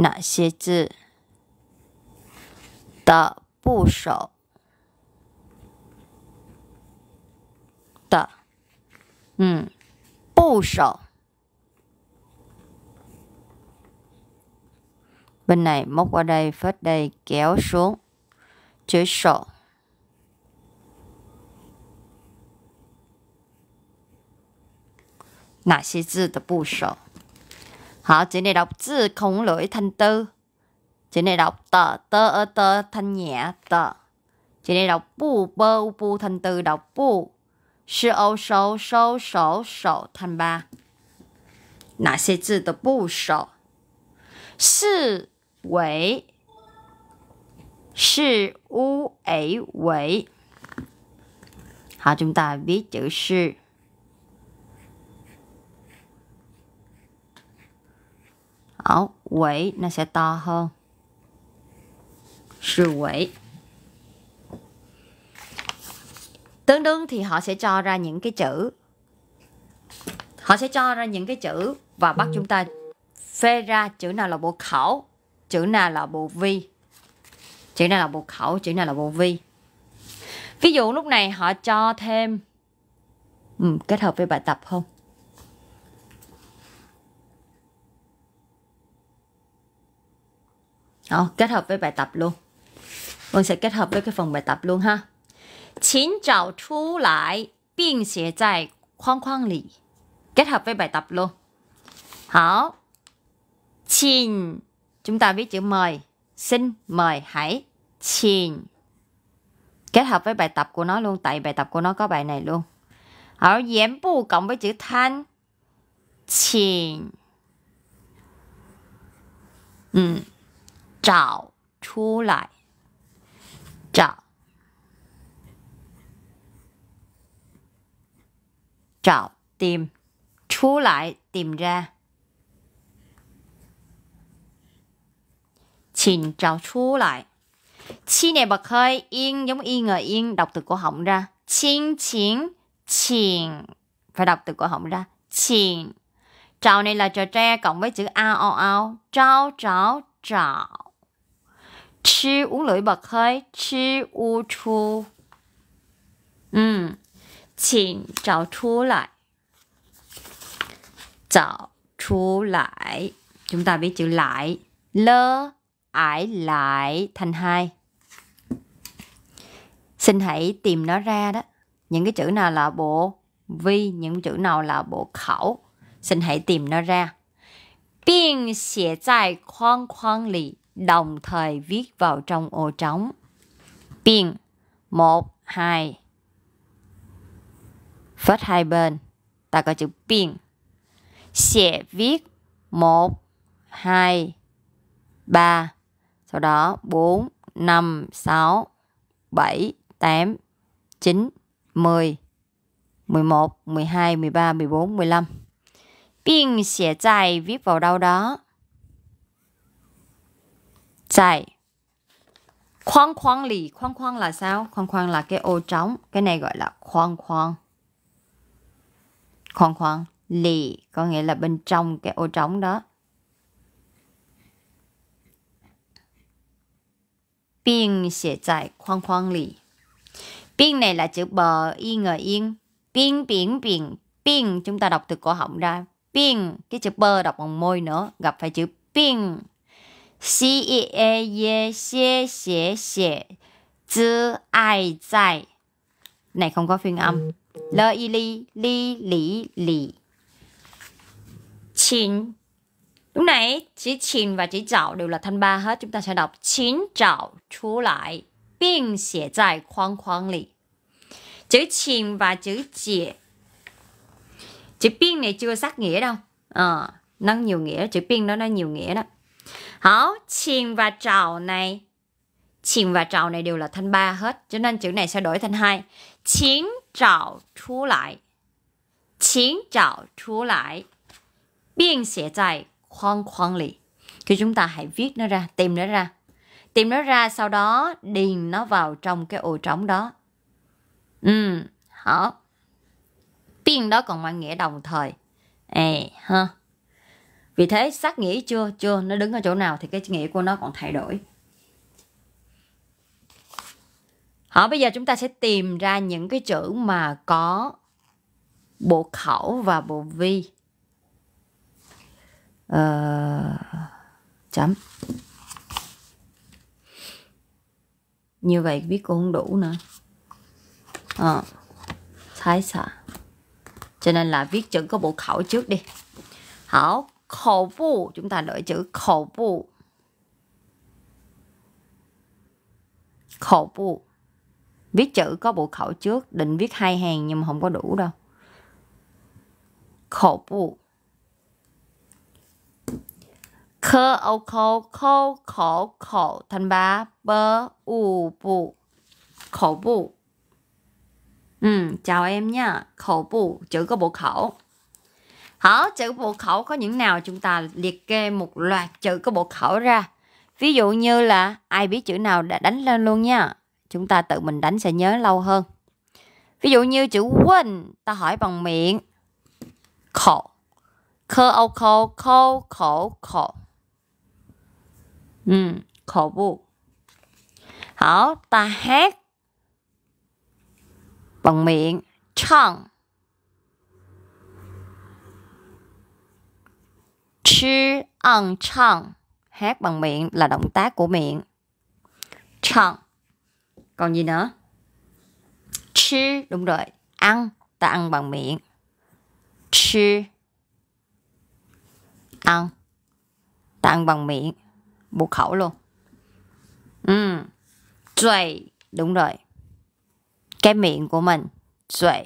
S1: 哪些字的部首的，嗯，部首。Bên này móc qua đây, phết đây, kéo xuống. Chữ sổ. Nà xì zi de bu shou. Họ chữ này đọc chữ không lưỡi thanh tư. Chữ này đọc tờ, tơ ơ tơ thanh nhẹ tờ. Chữ này đọc bù bơ u bu thanh tư đọc bù Sư ô sâu, sâu, sổ, sổ thanh ba. Nà xe chữ tờ bu sổ. Sư vĩ. Sư u ấy vĩ. Họ chúng ta viết chữ sư. ở quỷ nó sẽ to hơn sư quỷ tương đương thì họ sẽ cho ra những cái chữ họ sẽ cho ra những cái chữ và bắt ừ. chúng ta phê ra chữ nào là bộ khẩu chữ nào là bộ vi chữ nào là bộ khẩu chữ nào là bộ vi ví dụ lúc này họ cho thêm ừ, kết hợp với bài tập không Đó, ờ, kết hợp với bài tập luôn. Vân sẽ kết hợp với cái phần bài tập luôn ha. Chính trào chú lại, biên xế tại khoang khoang lì. Kết hợp với bài tập luôn. Hảo. Xin. Chúng ta viết chữ mời. Xin mời hãy. Xin. Kết hợp với bài tập của nó luôn. Tại bài tập của nó có bài này luôn. Hảo. Yến bu cộng với chữ than. Xin. Ừ. 找出来，找找 tìm 出来 tìm ra，请找出来。chi này bật hơi yên giống y ngờ yên đọc từ cổ họng ra chiên chiến chiền phải đọc từ cổ họng ra chiền trào này là trò tre cộng với chữ ao ao ao trao tráo trào chi u lưỡi bật hơi chi u chu ừ xin chào chú lại chào chú lại chúng ta biết chữ lại lơ ải lại thành hai xin hãy tìm nó ra đó những cái chữ nào là bộ vi những chữ nào là bộ khẩu xin hãy tìm nó ra biên xie tại khoang khoang lì đồng thời viết vào trong ô trống. Biên 1, 2 Phết hai bên Ta có chữ biên Sẽ viết 1, 2, 3 Sau đó 4, 5, 6, 7, 8, 9, 10 11, 12, 13, 14, 15 Biên sẽ dài viết vào đâu đó Chạy. Khoang khoang lì. Khoang khoang là sao? Khoang khoang là cái ô trống. Cái này gọi là khoang khoang. Khoang khoang lì. Có nghĩa là bên trong cái ô trống đó. Bing xỉa tại khoang khoang lì. Bing này là chữ bờ y ở yên. Bing biển biển. Bing chúng ta đọc từ cổ họng ra. Bing. Cái chữ bơ đọc bằng môi nữa. Gặp phải chữ Bing a y e e e này không có phiên âm l i li li li li chín lúc nãy chữ chín và chữ chảo đều là thanh ba hết chúng ta sẽ đọc chín chảo chú lại biên xỉa tại khoang khoang lì chữ chín và chữ chĩa chữ biên này chưa xác nghĩa đâu à, nó nhiều nghĩa chữ biên đó nó nhiều nghĩa đó Hảo, chìm và trào này. Chìm và trào này đều là thanh ba hết, cho nên chữ này sẽ đổi thành hai. Chiến trào trú lại. Chiến trào trú lại. Biên sẽ dài khoang khoang lì. Thì chúng ta hãy viết nó ra, tìm nó ra. Tìm nó ra, sau đó điền nó vào trong cái ô trống đó. Ừ, hả? Biên đó còn mang nghĩa đồng thời. Ê, ha. Vì thế sắc nghĩ chưa chưa nó đứng ở chỗ nào thì cái nghĩa của nó còn thay đổi. Họ bây giờ chúng ta sẽ tìm ra những cái chữ mà có bộ khẩu và bộ vi. Ờ, chấm. Như vậy viết cô không đủ nữa. Ờ, thái xạ. Cho nên là viết chữ có bộ khẩu trước đi. Hảo khẩu vụ chúng ta đổi chữ khẩu vụ khẩu vụ viết chữ có bộ khẩu trước định viết hai hàng nhưng mà không có đủ đâu khẩu vụ khơ âu khẩu khẩu khẩu khẩu thành ba bơ u bụ khẩu vụ ừ, chào em nha khẩu vụ chữ có bộ khẩu Hả? Chữ bộ khẩu có những nào chúng ta liệt kê một loạt chữ có bộ khẩu ra. Ví dụ như là ai biết chữ nào đã đánh lên luôn nha. Chúng ta tự mình đánh sẽ nhớ lâu hơn. Ví dụ như chữ quên ta hỏi bằng miệng. Khổ. Khơ âu khô, khô, khổ, khổ. Ừ, khổ bu. Hảo, ta hát bằng miệng. Chant 吃 ăn chang hát bằng miệng là động tác của miệng chang còn gì nữa chi đúng rồi ăn ta ăn bằng miệng chi ăn ta ăn bằng miệng buộc khẩu luôn ừ duệ đúng rồi cái miệng của mình duệ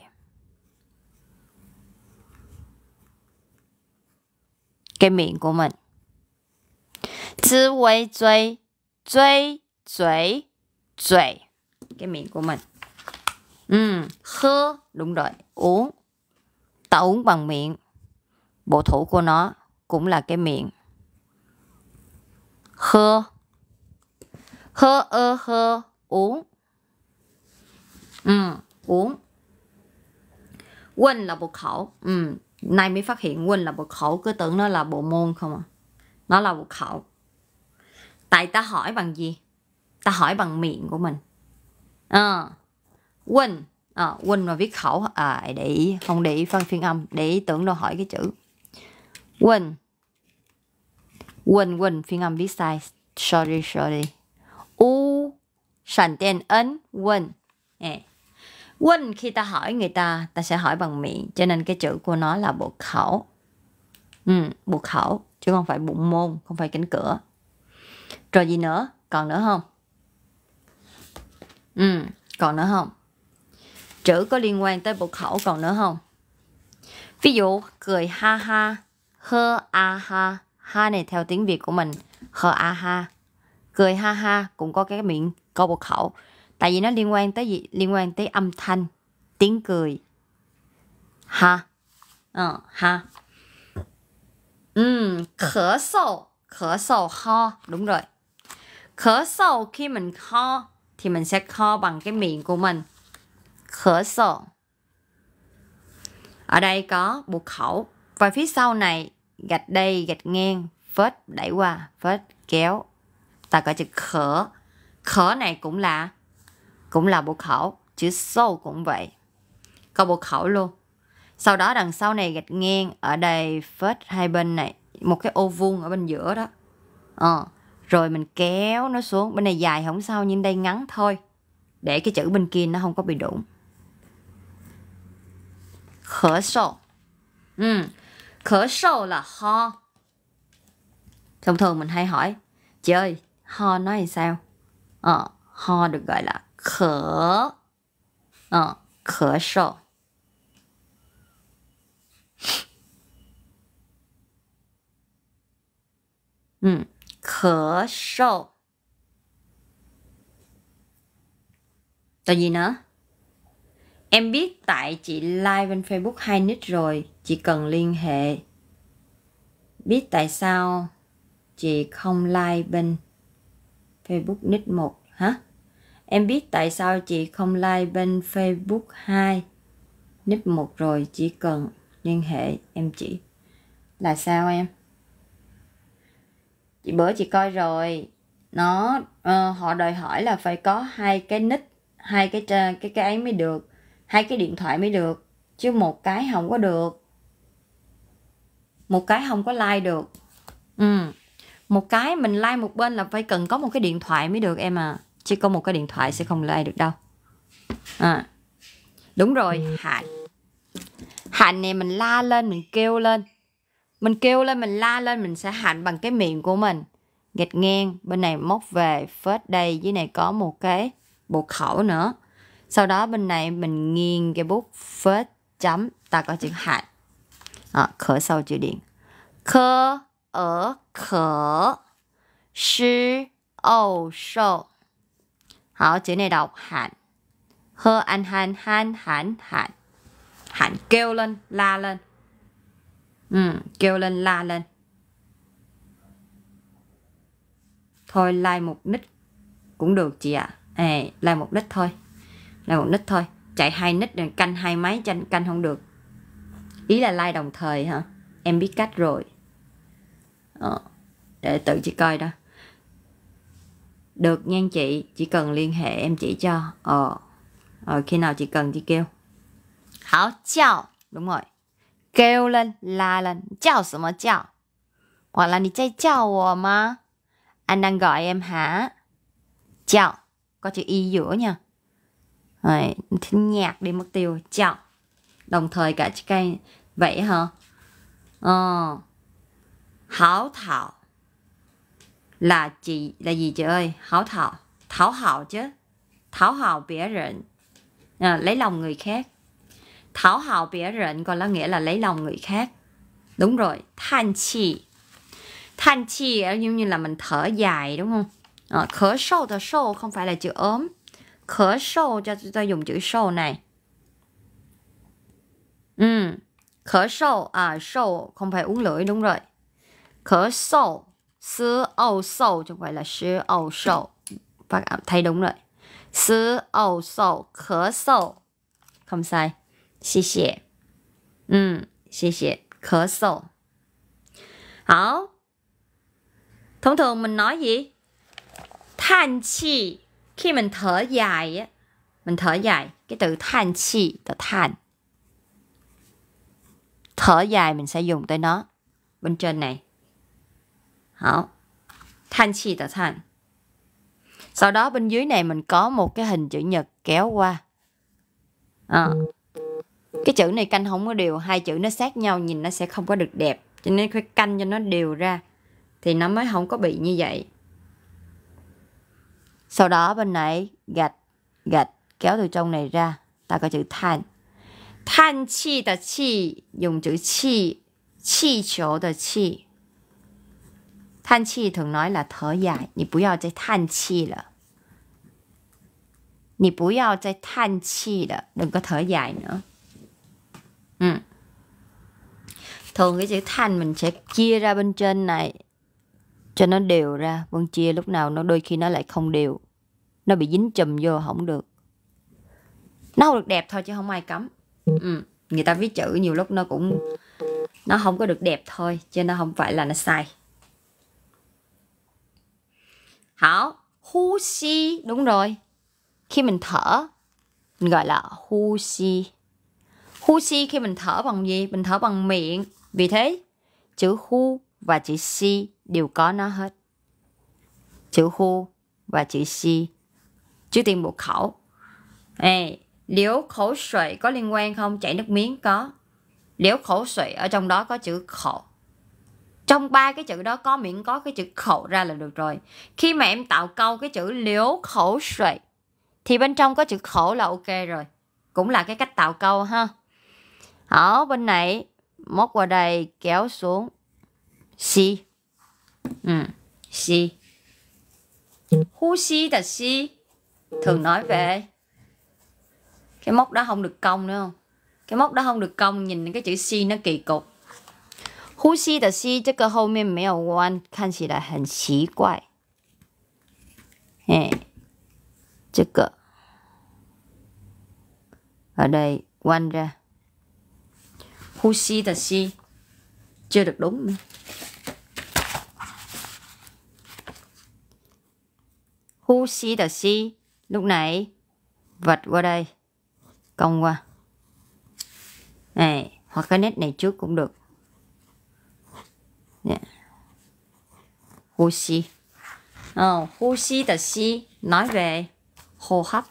S1: cái miệng của mình. Chứ quay chơi, chơi, chơi, chơi, cái miệng của mình. Ừ, hơ đúng rồi, uống. Ta uống bằng miệng. Bộ thủ của nó cũng là cái miệng. hơ, Khơ ơ hơ uống. Ừ, uống. Quên là một khẩu. Ừ, nay mới phát hiện quên là bộ khẩu cứ tưởng nó là bộ môn không à nó là bộ khẩu tại ta hỏi bằng gì ta hỏi bằng miệng của mình à, quên à, quên mà viết khẩu à để ý không để ý phân phiên âm để ý tưởng đâu hỏi cái chữ quên quên quên phiên âm viết sai sorry sorry u sản tiền ấn quên yeah. When khi ta hỏi người ta, ta sẽ hỏi bằng miệng. Cho nên cái chữ của nó là bộ khẩu. Ừ, bộ khẩu, chứ không phải bụng môn, không phải cánh cửa. Rồi gì nữa? Còn nữa không? Ừ, còn nữa không? Chữ có liên quan tới bộ khẩu còn nữa không? Ví dụ cười ha ha, hơ a ha, ha này theo tiếng Việt của mình, hơ a ha. Cười ha ha cũng có cái miệng câu bộ khẩu tại vì nó liên quan tới gì liên quan tới âm thanh tiếng cười ha ờ ha ừ khở sâu khở sâu ho đúng rồi khở sâu khi mình ho thì mình sẽ ho bằng cái miệng của mình khở sâu ở đây có buộc khẩu và phía sau này gạch đây gạch ngang vết đẩy qua vết kéo ta có chữ khở khở này cũng là cũng là bộ khẩu chữ sâu cũng vậy có bộ khẩu luôn sau đó đằng sau này gạch ngang ở đây phết hai bên này một cái ô vuông ở bên giữa đó ờ, rồi mình kéo nó xuống bên này dài không sao nhưng đây ngắn thôi để cái chữ bên kia nó không có bị đụng khở sâu ừ khở sổ là ho thông thường mình hay hỏi chị ơi ho nói sao ờ ho được gọi là khở ờ, khở sầu ừ, khở sầu Tại gì nữa? Em biết tại chị like bên Facebook hai nick rồi, chị cần liên hệ. Biết tại sao chị không like bên Facebook nick một hả? Em biết tại sao chị không like bên Facebook 2. Nếp một rồi chỉ cần liên hệ em chị. Là sao em? Chị bữa chị coi rồi. Nó uh, họ đòi hỏi là phải có hai cái nick, hai cái cái cái ấy mới được, hai cái điện thoại mới được, chứ một cái không có được. Một cái không có like được. Ừ. Một cái mình like một bên là phải cần có một cái điện thoại mới được em à chứ có một cái điện thoại sẽ không lấy được đâu à. đúng rồi hạnh hạnh này mình la lên mình kêu lên mình kêu lên mình la lên mình sẽ hạnh bằng cái miệng của mình gạch ngang bên này móc về phết đây dưới này có một cái bộ khẩu nữa sau đó bên này mình nghiêng cái bút phết chấm ta có chữ hạnh à, khở sau chữ điện khơ ở khở sư âu sâu 好，chữ này đọc hạn. Hơ anh han han hạn hạn. Hạn kêu lên, la lên. Ừ, kêu lên, la lên. Thôi like một nít cũng được chị ạ. À. À, like một nít thôi. lai một nít thôi. Chạy hai nít đừng canh hai máy canh canh không được. Ý là lai đồng thời hả? Em biết cách rồi. Ờ, để tự chị coi đó. Được nhan chị, chỉ cần liên hệ em chỉ cho. Ờ, ờ khi nào chị cần chị kêu. Hảo, chào. Đúng rồi. Kêu lên, la lên. Chào sự mà chào. Hoặc là chạy chào à mà. Anh đang gọi em hả? Chào. Có chữ y giữa nha. Rồi, nhạc đi mất tiêu. Chào. Đồng thời cả cây vậy hả? Ờ. Hảo thảo là chị là gì chị ơi hảo thảo thảo hảo chứ thảo hảo bỉa rịnh à, lấy lòng người khác thảo hảo bỉa rịnh còn là nghĩa là lấy lòng người khác đúng rồi than chi than chi giống như là mình thở dài đúng không à, khở sâu thở sâu không phải là chữ ốm khở sâu cho chúng ta dùng chữ sâu này ừ khở sâu à sâu không phải uống lưỡi đúng rồi khở sâu sứ ẩu sầu chứ không là sứ ẩu sầu bác vâng thấy đúng rồi sứ ẩu sầu khớ sầu không sai xì xì ừ xì xì khớ sầu hảo thông thường mình nói gì than chi khi mình thở dài á mình thở dài cái từ than chi từ than thở dài mình sẽ dùng tới nó bên trên này đó. Than chi là Sau đó bên dưới này mình có một cái hình chữ nhật kéo qua. À. Cái chữ này canh không có đều, hai chữ nó sát nhau nhìn nó sẽ không có được đẹp. Cho nên phải canh cho nó đều ra thì nó mới không có bị như vậy. Sau đó bên này gạch, gạch kéo từ trong này ra, ta có chữ than. Than chi là chi, dùng chữ chi, chi chỗ là chi. 叹气 thường cái chữ than mình sẽ chia ra bên trên này cho nó đều ra. Vân chia lúc nào nó đôi khi nó lại không đều. Nó bị dính chùm vô không được. Nó không được đẹp thôi chứ không ai cấm. Ừ. Người ta viết chữ nhiều lúc nó cũng nó không có được đẹp thôi chứ nó không phải là nó sai. Hảo, hú xi, đúng rồi. Khi mình thở, mình gọi là hú xi. Hú xi khi mình thở bằng gì? Mình thở bằng miệng. Vì thế, chữ hú và chữ xi đều có nó hết. Chữ hú và chữ xi. chữ tiên buộc khẩu. Ê, liễu khẩu sợi có liên quan không? Chảy nước miếng có. Liễu khẩu sợi ở trong đó có chữ khẩu trong ba cái chữ đó có miễn có cái chữ khẩu ra là được rồi khi mà em tạo câu cái chữ liếu khẩu suệ thì bên trong có chữ khẩu là ok rồi cũng là cái cách tạo câu ha ở bên này móc qua đây kéo xuống si ừ si hú si là si thường nói về cái móc đó không được cong nữa không cái móc đó không được cong nhìn cái chữ si nó kỳ cục 呼吸的吸，这个后面没有弯，看起来很奇怪。哎，这个，ở đây quanh ra. Hú Chưa được đúng nữa. Hú Lúc nãy vật qua đây. Cong qua. Này, hoặc cái nét này trước cũng được yeah. 呼吸，嗯，呼吸的吸 nói về hô hấp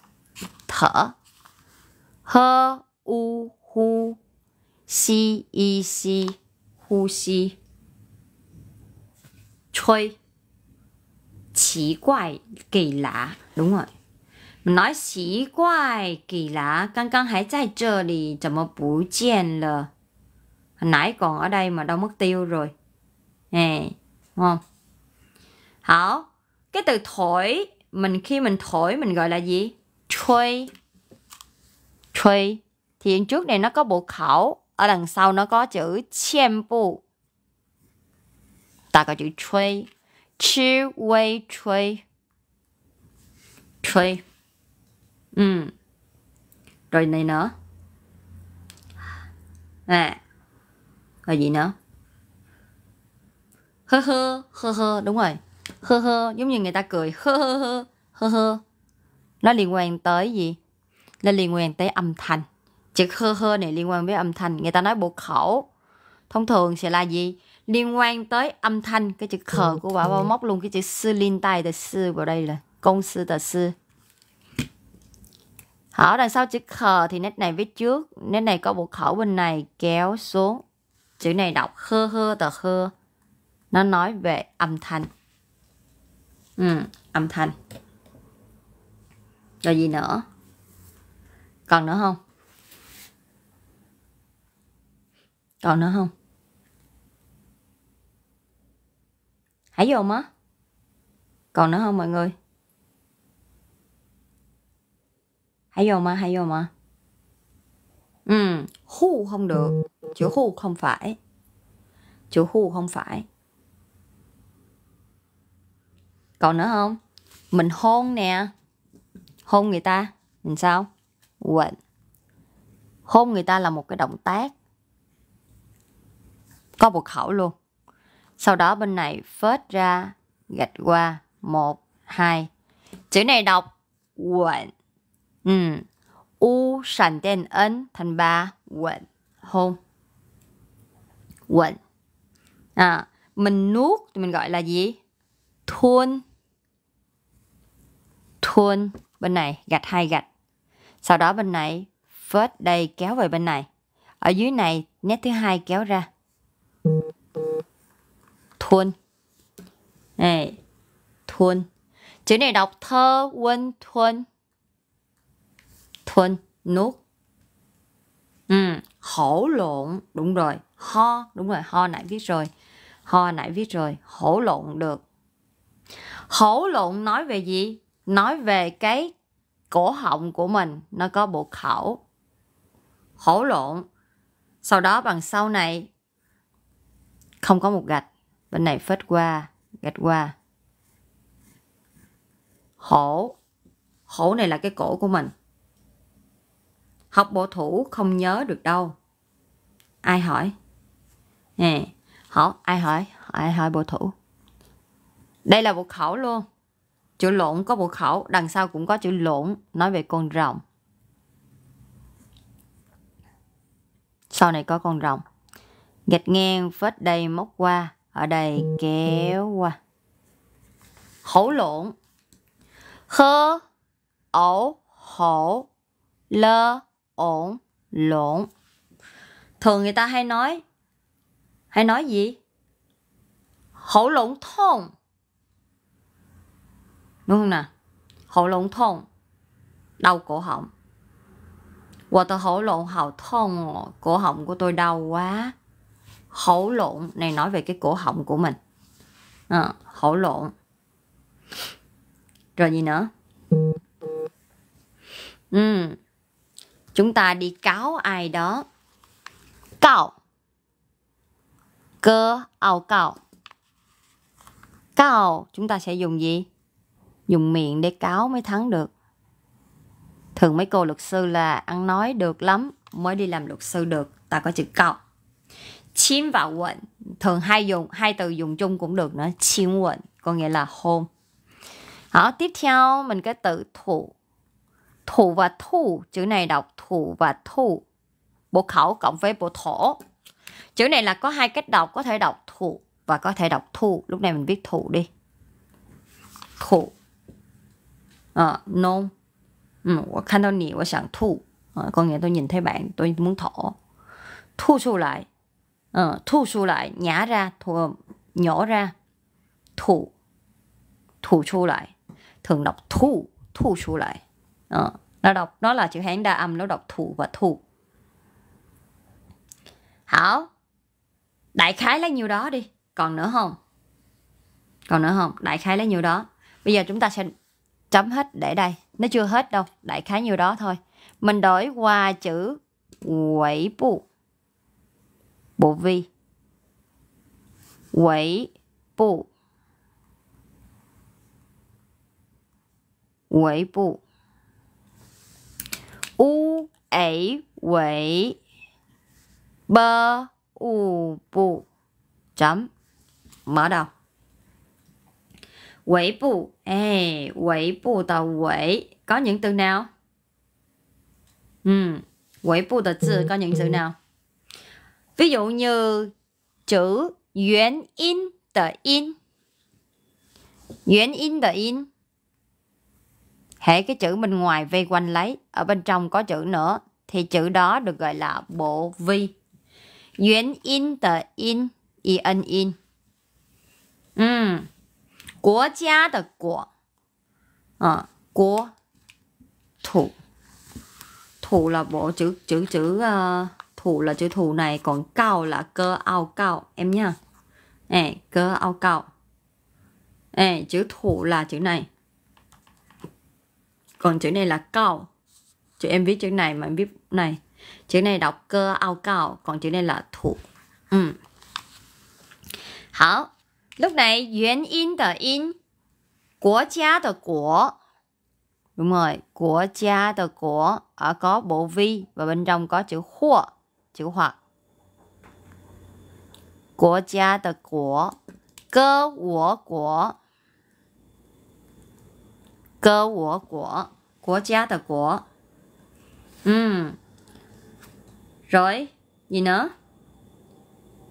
S1: thở hơ u hu xi y xi hú xi 吹奇怪给 lá đúng rồi mình nói xí quài kỳ lạ căng căng hãy chạy chờ đi chậm một buổi chèn lờ hồi nãy còn ở đây mà đâu mất tiêu rồi nè đúng không hảo cái từ thổi mình khi mình thổi mình gọi là gì? Thì trước này nó có bộ khẩu ở đằng sau nó có chữ chen bu ta có chữ chui chi wei chui chui ừ rồi này nữa à rồi gì nữa hơ hơ hơ hơ đúng rồi hơ hơ giống như người ta cười hơ hơ hơ hơ hơ nó liên quan tới gì nó liên quan tới âm thanh chữ hơ hơ này liên quan với âm thanh người ta nói bộ khẩu thông thường sẽ là gì liên quan tới âm thanh cái chữ khờ của bà bao móc luôn cái chữ sư liên tài từ sư vào đây là công sư tờ sư Hở đằng sau chữ khờ thì nét này viết trước, nét này có bộ khẩu bên này kéo xuống. Chữ này đọc khơ hơ tờ khơ nó nói về âm thanh ừ, âm thanh rồi gì nữa còn nữa không còn nữa không hãy dồn á còn nữa không mọi người hãy dồn mà hãy dồn mà ừ hu không được chữ hu không phải chữ hu không phải còn nữa không mình hôn nè hôn người ta mình sao quên hôn người ta là một cái động tác có một khẩu luôn sau đó bên này phớt ra gạch qua một hai chữ này đọc quên ừ u sành tên ấn thành ba quên hôn quên à mình nuốt thì mình gọi là gì thôn thuôn bên này gạch hai gạch sau đó bên này vết đây kéo về bên này ở dưới này nét thứ hai kéo ra thuôn này thuôn chữ này đọc thơ quân thuôn thuôn nuốt ừ, hổ lộn đúng rồi ho đúng rồi ho nãy viết rồi ho nãy viết rồi hổ lộn được hổ lộn nói về gì nói về cái cổ họng của mình nó có bộ khẩu hổ lộn sau đó bằng sau này không có một gạch bên này phết qua gạch qua hổ hổ này là cái cổ của mình học bộ thủ không nhớ được đâu ai hỏi nè hổ ai hỏi ai hỏi bộ thủ đây là bộ khẩu luôn Chữ lộn có bộ khẩu, đằng sau cũng có chữ lộn, nói về con rồng. Sau này có con rồng. Gạch ngang, phết đây móc qua, ở đây kéo qua. Hổ lộn. Khơ, ổ, hổ, lơ, ổn, lộn. Thường người ta hay nói, hay nói gì? Hổ lộn thông đúng không nào hổ lộn thông đau cổ họng hoặc tôi hổ lộn hậu thông cổ họng của tôi đau quá hổ lộn này nói về cái cổ họng của mình à, hổ lộn rồi gì nữa ừ. chúng ta đi cáo ai đó cáo cơ ao cáo cáo chúng ta sẽ dùng gì dùng miệng để cáo mới thắng được thường mấy cô luật sư là ăn nói được lắm mới đi làm luật sư được ta có chữ cọc chiếm và quận thường hai dùng hai từ dùng chung cũng được nữa chiếm quận có nghĩa là hôn đó tiếp theo mình cái từ thủ thủ và thu chữ này đọc thủ và thu bộ khẩu cộng với bộ thổ chữ này là có hai cách đọc có thể đọc thủ và có thể đọc thu lúc này mình viết thủ đi thủ à, no ừ, ờ, có nghĩa tôi nhìn thấy bạn, tôi muốn thổ, thu ra, lại, ừ, thu su lại, nhả ra, thu, nhỏ ra, thụ, thụ ra, lại, thường đọc thu, thu ra. lại, ừ, nó đọc, nó là chữ hán đa âm, nó đọc thụ và thu. Hảo, đại khái lấy nhiêu đó đi, còn nữa không? Còn nữa không? Đại khái lấy nhiêu đó. Bây giờ chúng ta sẽ chấm hết để đây nó chưa hết đâu đại khái nhiêu đó thôi mình đổi qua chữ quẩy bù bộ vi quẩy bù quẩy bù u ấy quẩy bơ u bù chấm mở đầu quẩy bù ê quẩy bù tờ quẩy có những từ nào ừ quẩy bù tờ chữ có những từ nào ví dụ như chữ nguyên in tờ in nguyên in tờ in hễ cái chữ bên ngoài vây quanh lấy ở bên trong có chữ nữa thì chữ đó được gọi là bộ vi nguyên in tờ in y in in ừ hmm. 国家的国，啊，国土 thủ là chữ chữ chữ ờ, là chữ này còn cao là cơ ao cao em nhá ê cơ ao cao ê chữ là chữ này còn chữ này là cao chữ em viết chữ này mà em viết này chữ này đọc cơ ao cao còn chữ này là thủ ừ. 好，lúc này 元音的音，国家的国，đúng rồi, của cha từ của ở có bộ vi và bên trong có chữ hoặc, chữ hoặc. Của cha từ của, cơ của của, cơ của của, của cha từ của. Ừ. Rồi, gì nữa?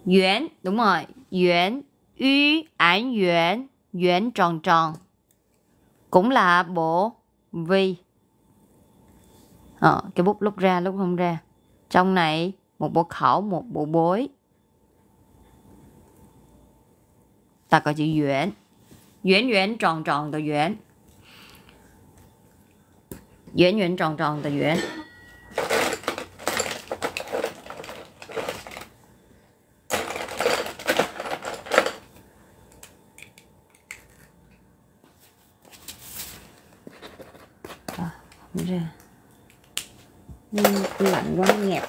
S1: Yuan, đúng rồi, yuan yu ảnh yuan, yuan tròn tròn. Cũng là bộ vi. Ờ, cái bút lúc ra lúc không ra. Trong này một bộ khẩu, một bộ bối. Ta có chữ yuan. Yuan yuan tròn tròn tờ yuan. Yuan yuan tròn tròn tờ yuan.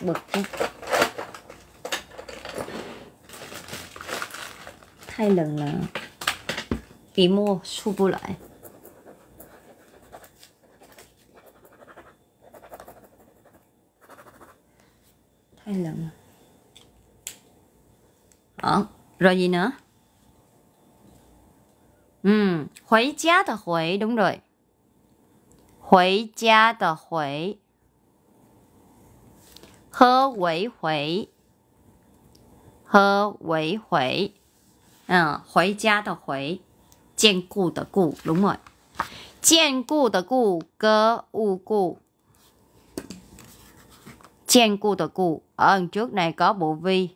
S1: mẹ bực thay lần là bị mua su bu lại thay lần ờ rồi gì nữa ừ hồi gia đúng rồi hồi gia 喝为回，喝为回，嗯，回家的回，兼顾的顾，đúng rồi，兼顾的顾，cơ u cụ, Chen cu từ cu Ở ẩn trước này có bộ vi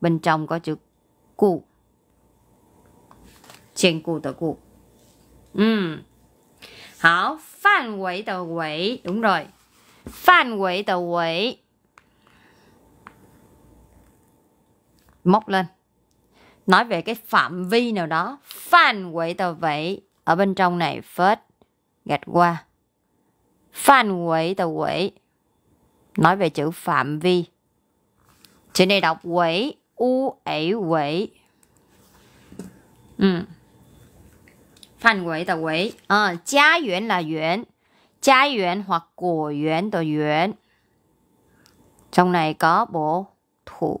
S1: Bên trong có chữ cu Chen cu từ Đúng rồi Phan móc lên nói về cái phạm vi nào đó phản quậy tờ vậy ở bên trong này phết gạch qua phản quậy tờ quậy nói về chữ phạm vi chữ này đọc quậy u ẩy quậy ừ phản quậy tờ quậy à, ờ, gia viện là viện gia viện hoặc của viện tờ viện trong này có bộ thủ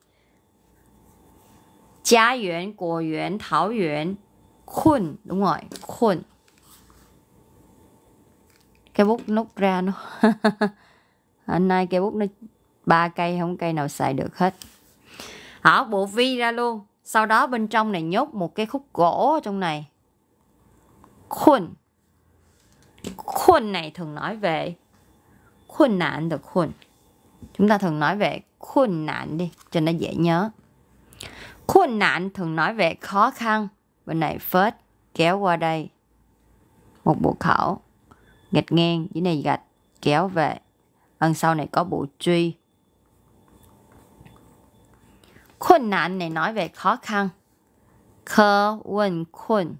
S1: 家园、果园、桃园 Khun, đúng rồi, Cái bút nút ra nó Hôm nay cái bút nó ba cây không cây nào xài được hết Hảo bộ vi ra luôn Sau đó bên trong này nhốt một cái khúc gỗ ở trong này Khun Khun này thường nói về Khun nạn được khun Chúng ta thường nói về khun nạn đi cho nó dễ nhớ Khuôn nạn thường nói về khó khăn. Bên này phết, kéo qua đây. Một bộ khẩu. nghịch ngang, dưới này gạch, kéo về. Ân sau này có bộ truy. Khuôn nạn này nói về khó khăn. Khơ quân khuôn.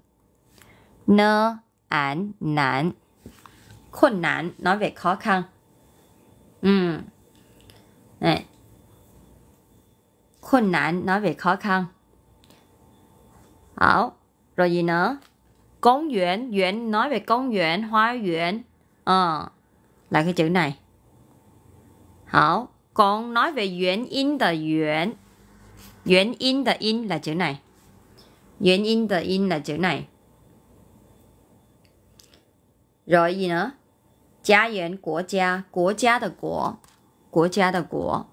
S1: Nơ án nạn. Khuôn nạn nói về khó khăn. Ừ. Này, Khôn nạn nói về khó khăn. Hảo, rồi gì nữa? công viên, viên nói về công viên, hoa viện. Ờ, là cái chữ này. Hảo, còn nói về viện in the viện. Viện in the in là chữ này. Viện in the in là chữ này. Rồi gì nữa? Gia viện của gia, của gia, 的国, the gia, 的国. của gia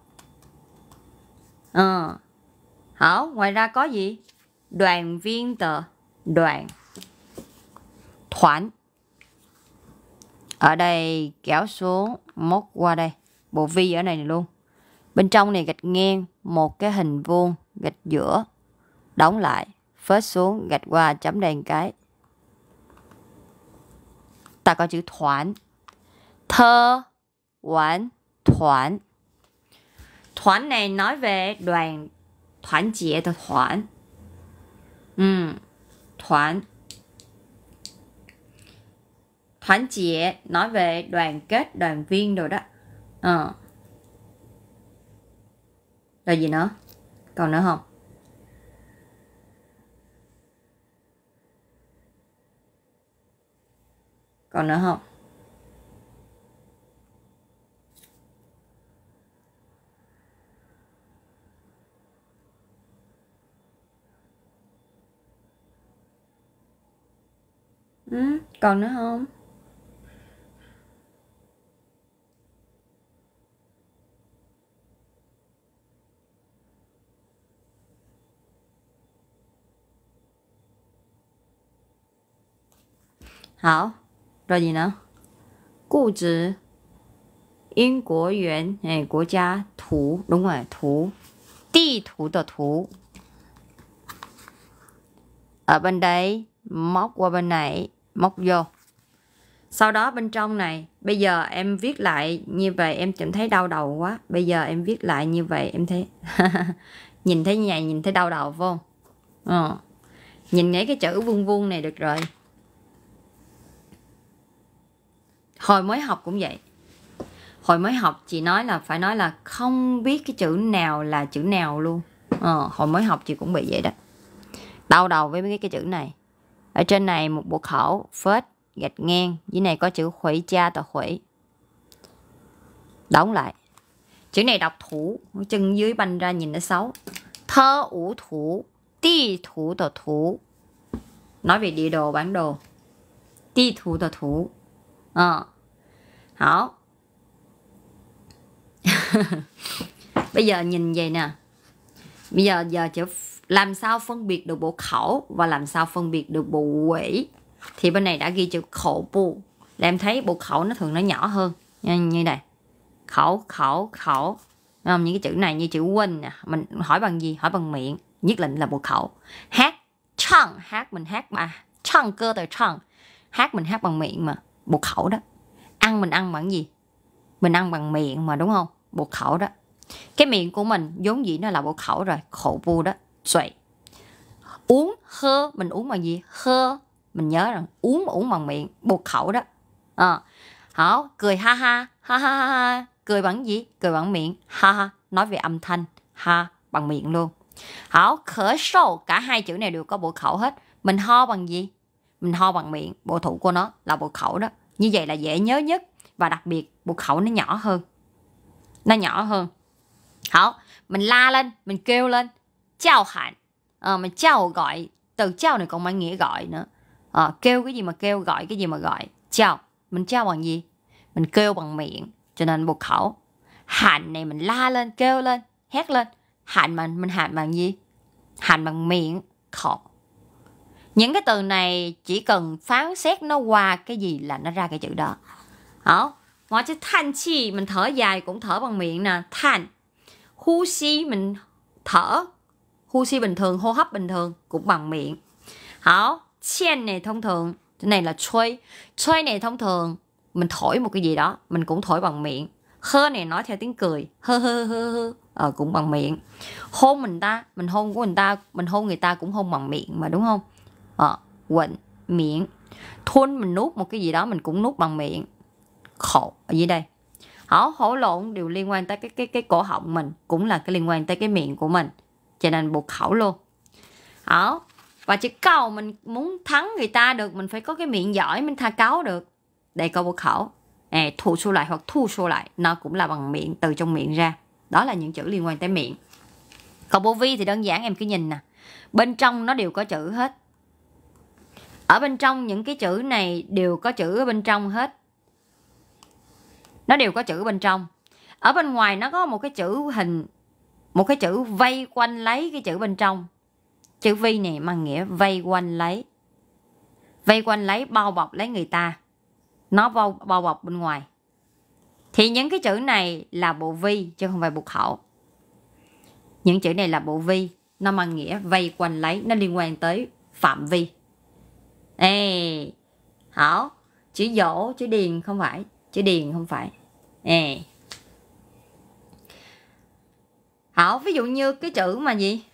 S1: ờ hảo ngoài ra có gì đoàn viên tờ đoàn thoản ở đây kéo xuống móc qua đây bộ vi ở này luôn bên trong này gạch ngang một cái hình vuông gạch giữa đóng lại phết xuống gạch qua chấm đèn cái ta có chữ thoản thơ quản thoản Thoản này nói về đoàn ừ, nói về đoàn kết, đoàn viên rồi đó. Ờ. gì nữa? Còn nữa không? Còn nữa không? ừ, còn nữa không Hảo, rồi gì nữa? Cụ trì Yên Quốc Nguyên, này, quốc gia, thủ, đúng rồi, thủ. Địa thủ của thủ. Ở bên đây, móc qua bên này móc vô sau đó bên trong này bây giờ em viết lại như vậy em cảm thấy đau đầu quá bây giờ em viết lại như vậy em thấy nhìn thấy nhà nhìn thấy đau đầu vô ờ. nhìn thấy cái chữ vuông vuông này được rồi hồi mới học cũng vậy hồi mới học chị nói là phải nói là không biết cái chữ nào là chữ nào luôn ờ, hồi mới học chị cũng bị vậy đó đau đầu với mấy cái chữ này ở trên này một bộ khẩu phết gạch ngang dưới này có chữ khủy cha tờ khủy đóng lại chữ này đọc thủ chân dưới banh ra nhìn nó xấu thơ ủ thủ ti thủ tờ thủ nói về địa đồ bản đồ ti thủ tờ thủ ờ hảo bây giờ nhìn vậy nè bây giờ giờ chữ làm sao phân biệt được bộ khẩu và làm sao phân biệt được bộ quỷ thì bên này đã ghi chữ khẩu bu là em thấy bộ khẩu nó thường nó nhỏ hơn như, như này khẩu khẩu khẩu không? những cái chữ này như chữ quên nè mình hỏi bằng gì hỏi bằng miệng nhất định là bộ khẩu hát chăng hát mình hát mà chăng cơ từ chăng hát mình hát bằng miệng mà bộ khẩu đó ăn mình ăn bằng gì mình ăn bằng miệng mà đúng không bộ khẩu đó cái miệng của mình vốn dĩ nó là bộ khẩu rồi khẩu bu đó Suy. Uống, hơ, mình uống bằng gì? Hơ, mình nhớ rằng uống mà uống bằng miệng, buộc khẩu đó. À. Hảo, cười ha ha, ha ha ha ha. Cười bằng gì? Cười bằng miệng, ha ha. Nói về âm thanh, ha, bằng miệng luôn. Hảo, khở sâu, cả hai chữ này đều có bộ khẩu hết. Mình ho bằng gì? Mình ho bằng miệng, bộ thủ của nó là bộ khẩu đó. Như vậy là dễ nhớ nhất và đặc biệt bộ khẩu nó nhỏ hơn. Nó nhỏ hơn. Hảo, mình la lên, mình kêu lên chào hạn à, mà gọi từ chào này còn mang nghĩa gọi nữa ờ, kêu cái gì mà kêu gọi cái gì mà gọi chào mình chào bằng gì mình kêu bằng miệng cho nên buộc khẩu hạn này mình la lên kêu lên hét lên hạn mà mình hạn bằng gì hạn bằng miệng khẩu những cái từ này chỉ cần phán xét nó qua cái gì là nó ra cái chữ đó hả ngoài chữ than chi mình thở dài cũng thở bằng miệng nè than hú xí mình thở Hô si bình thường, hô hấp bình thường cũng bằng miệng. Hảo, chen này thông thường, cái này là 吹 này thông thường mình thổi một cái gì đó, mình cũng thổi bằng miệng. Hơ này nói theo tiếng cười, hơ hơ hơ hơ, ờ, cũng bằng miệng. Hôn mình ta, mình hôn của mình ta, mình hôn người ta cũng hôn bằng miệng mà đúng không? Ờ, quỳnh, miệng. Thun mình nuốt một cái gì đó mình cũng nuốt bằng miệng. Khổ, ở dưới đây, hổ hổ lộn đều liên quan tới cái cái cái cổ họng mình cũng là cái liên quan tới cái miệng của mình cho nên buộc khẩu luôn đó và chữ cầu mình muốn thắng người ta được mình phải có cái miệng giỏi mình tha cáo được để câu buộc khẩu à, thu số lại hoặc thu số lại nó cũng là bằng miệng từ trong miệng ra đó là những chữ liên quan tới miệng còn bô vi thì đơn giản em cứ nhìn nè bên trong nó đều có chữ hết ở bên trong những cái chữ này đều có chữ ở bên trong hết nó đều có chữ bên trong ở bên ngoài nó có một cái chữ hình một cái chữ vây quanh lấy cái chữ bên trong chữ vi này mang nghĩa vây quanh lấy vây quanh lấy bao bọc lấy người ta nó bao, bao bọc bên ngoài thì những cái chữ này là bộ vi chứ không phải bộ khẩu những chữ này là bộ vi nó mang nghĩa vây quanh lấy nó liên quan tới phạm vi ê hảo chữ dỗ chữ điền không phải chữ điền không phải ê Hảo, ví dụ như cái chữ mà gì?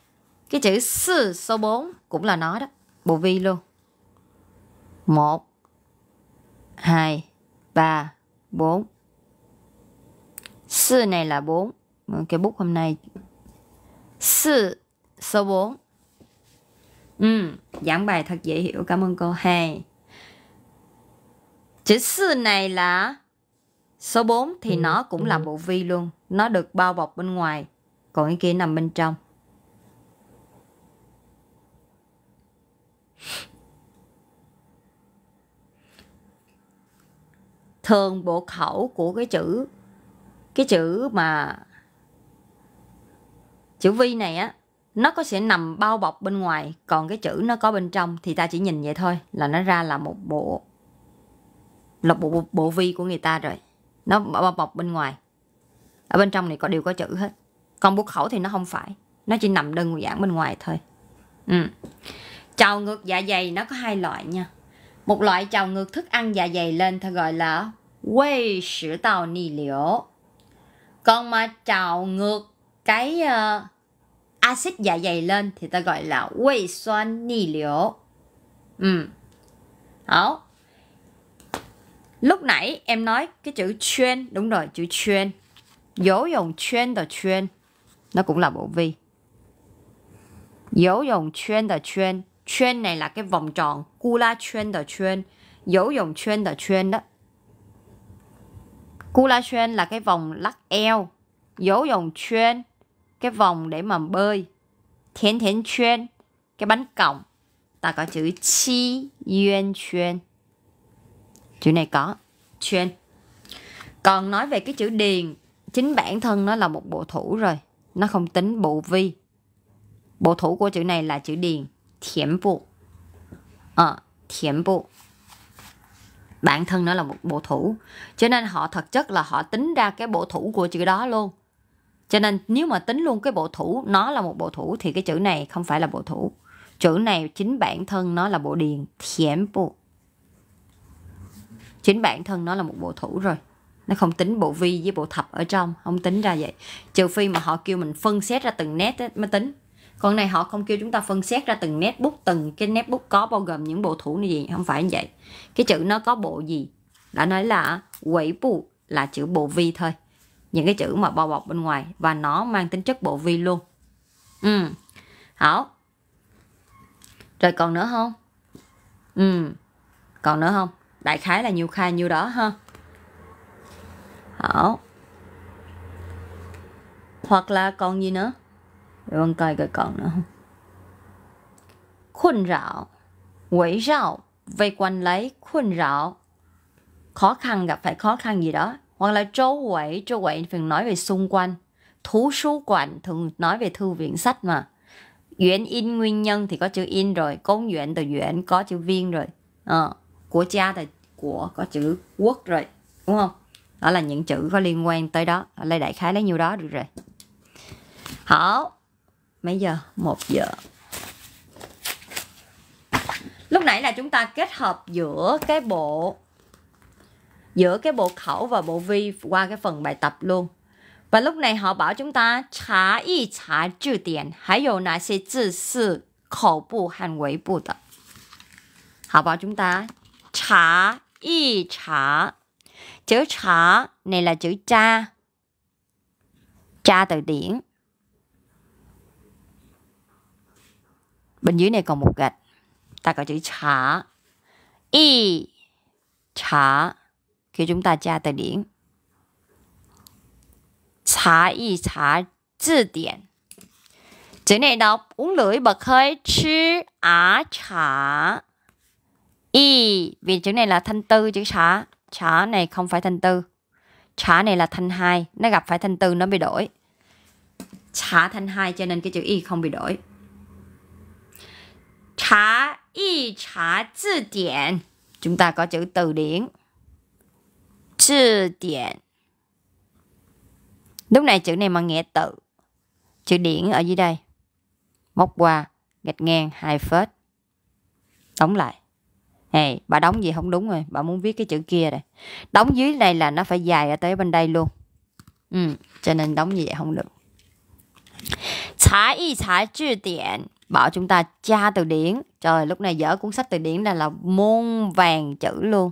S1: Cái chữ sư số 4 cũng là nó đó. Bộ vi luôn. 1, 2, 3, 4. Sư này là 4. Cái bút hôm nay. Sư số 4. Ừ, giảng bài thật dễ hiểu. Cảm ơn cô. hai Chữ sư này là số 4 thì ừ. nó cũng là ừ. bộ vi luôn. Nó được bao bọc bên ngoài còn cái kia nằm bên trong thường bộ khẩu của cái chữ cái chữ mà chữ vi này á nó có sẽ nằm bao bọc bên ngoài còn cái chữ nó có bên trong thì ta chỉ nhìn vậy thôi là nó ra là một bộ là bộ bộ, bộ vi của người ta rồi nó bao bọc bên ngoài ở bên trong này có đều có chữ hết còn buộc khẩu thì nó không phải. Nó chỉ nằm đơn giản bên ngoài thôi. Ừ. Trào ngược dạ dày nó có hai loại nha. Một loại trào ngược thức ăn dạ dày lên thì gọi là quay sử tàu ni liễu. Còn mà trào ngược cái uh, axit dạ dày lên thì ta gọi là quay xoan ni liễu. Ừ. Hảo. Lúc nãy em nói cái chữ chuyên, đúng rồi, chữ chuyên. Dấu dùng chuyên tờ chuyên nó cũng là bộ vi dấu dùng chuyên the chuyên chuyên này là cái vòng tròn cu la chuyên the chuyên dấu dùng chuyên the chuyên đó cu la chuyên là cái vòng lắc eo dấu dùng chuyên cái vòng để mà bơi thiến thiến chuyên cái bánh còng ta có chữ chi duyên chuyên chữ này có chuyên còn nói về cái chữ điền chính bản thân nó là một bộ thủ rồi nó không tính bộ vi. Bộ thủ của chữ này là chữ điền. Thiểm bộ. Ờ, thiểm bộ. Bản thân nó là một bộ thủ. Cho nên họ thật chất là họ tính ra cái bộ thủ của chữ đó luôn. Cho nên nếu mà tính luôn cái bộ thủ, nó là một bộ thủ thì cái chữ này không phải là bộ thủ. Chữ này chính bản thân nó là bộ điền. Thiểm bộ. Chính bản thân nó là một bộ thủ rồi nó không tính bộ vi với bộ thập ở trong không tính ra vậy trừ phi mà họ kêu mình phân xét ra từng nét ấy, mới tính còn này họ không kêu chúng ta phân xét ra từng nét bút từng cái nét bút có bao gồm những bộ thủ như gì không phải như vậy cái chữ nó có bộ gì đã nói là quỷ bù là chữ bộ vi thôi những cái chữ mà bao bọc bên ngoài và nó mang tính chất bộ vi luôn ừ hảo rồi còn nữa không ừ còn nữa không đại khái là nhiều khai nhiêu đó ha đó. Ờ. Hoặc là còn gì nữa? Để con coi cái còn nữa không? Khuôn rạo. Quẩy rạo. Vây quanh lấy. Khuôn rạo. Khó khăn gặp phải khó khăn gì đó. Hoặc là trố quẩy. Trố quẩy thường nói về xung quanh. Thú sú quản thường nói về thư viện sách mà. Duyện in nguyên nhân thì có chữ in rồi. Công duyện từ duyện có chữ viên rồi. Ờ. Của cha thì của có chữ quốc rồi. Đúng không? đó là những chữ có liên quan tới đó lấy đại khái lấy nhiêu đó được rồi hảo mấy giờ một giờ lúc nãy là chúng ta kết hợp giữa cái bộ giữa cái bộ khẩu và bộ vi qua cái phần bài tập luôn và lúc này họ bảo chúng ta trà y trà chữ điển hay có nà xế chữ sư khẩu bộ hành với bộ đó họ bảo chúng ta trà y trà Chữ trả này là chữ cha. Cha từ điển. Bên dưới này còn một gạch. Ta có chữ trả. Y trả khi chúng ta tra từ điển. Trả y trả từ điển. Chữ này đọc uống lưỡi bật hơi chứ á trả y vì chữ này là thanh tư chữ trả chả này không phải thanh tư chả này là thanh hai nó gặp phải thanh tư nó bị đổi chả thanh hai cho nên cái chữ y không bị đổi chả y chả từ điển chúng ta có chữ từ điển từ điển lúc này chữ này mà nghe tự chữ điển ở dưới đây móc qua gạch ngang hai phết đóng lại này bà đóng gì không đúng rồi bà muốn viết cái chữ kia này đóng dưới này là nó phải dài ở tới bên đây luôn ừ, cho nên đóng như vậy không được Trả y trả chữ điển Bảo chúng ta tra từ điển Trời lúc này dở cuốn sách từ điển là là môn vàng chữ luôn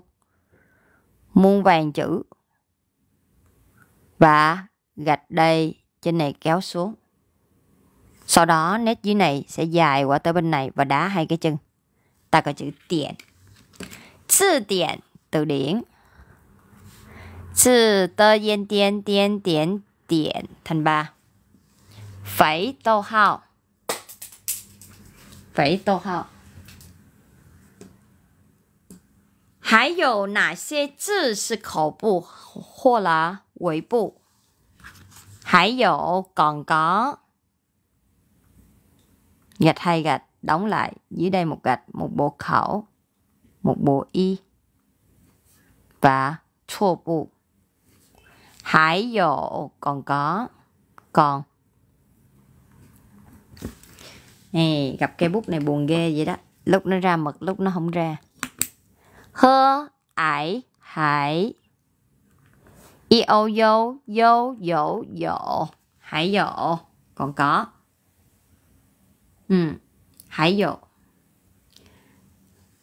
S1: Môn vàng chữ Và gạch đây trên này kéo xuống Sau đó nét dưới này sẽ dài qua tới bên này và đá hai cái chân Ta có chữ tiền 字典 từ điển từ tơ yên tiên tiên điển điển thành ba phẩy tô hao phẩy tô hao 还有哪些字是口部或者尾部？还有 còn có gạch hai gạch đóng lại dưới đây một gạch một bộ khẩu một bộ y và chua bụ hải dụ còn có còn này gặp cây bút này buồn ghê vậy đó lúc nó ra mật lúc nó không ra hơ ải hải y ô dô dô dỗ dỗ hải dỗ còn có ừ hải dỗ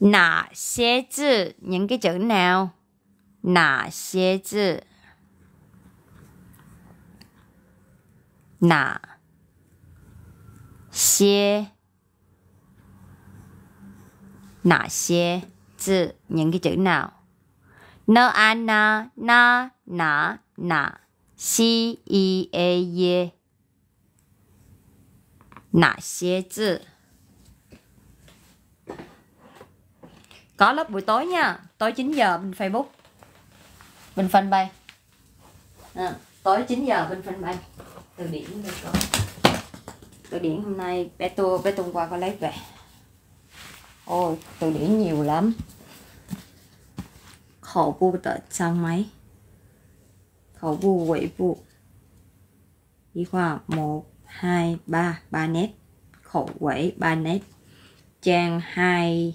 S1: 哪些字？những cái chữ nào？哪些字？哪？些？哪些字？những cái chữ nào？n a n a n a n a c e a e，哪些字？Có lớp buổi tối nha Tối 9 giờ bên Facebook Bên fanpage à, Tối 9 giờ bên fanpage Từ điển để có Từ điển hôm nay bé tua bé tuần qua có lấy về Ôi từ điển nhiều lắm Khổ bu tờ trang máy Khổ bu quỷ bu Đi khoa 1, 2, 3, 3 nét Khổ quỷ 3 nét Trang 2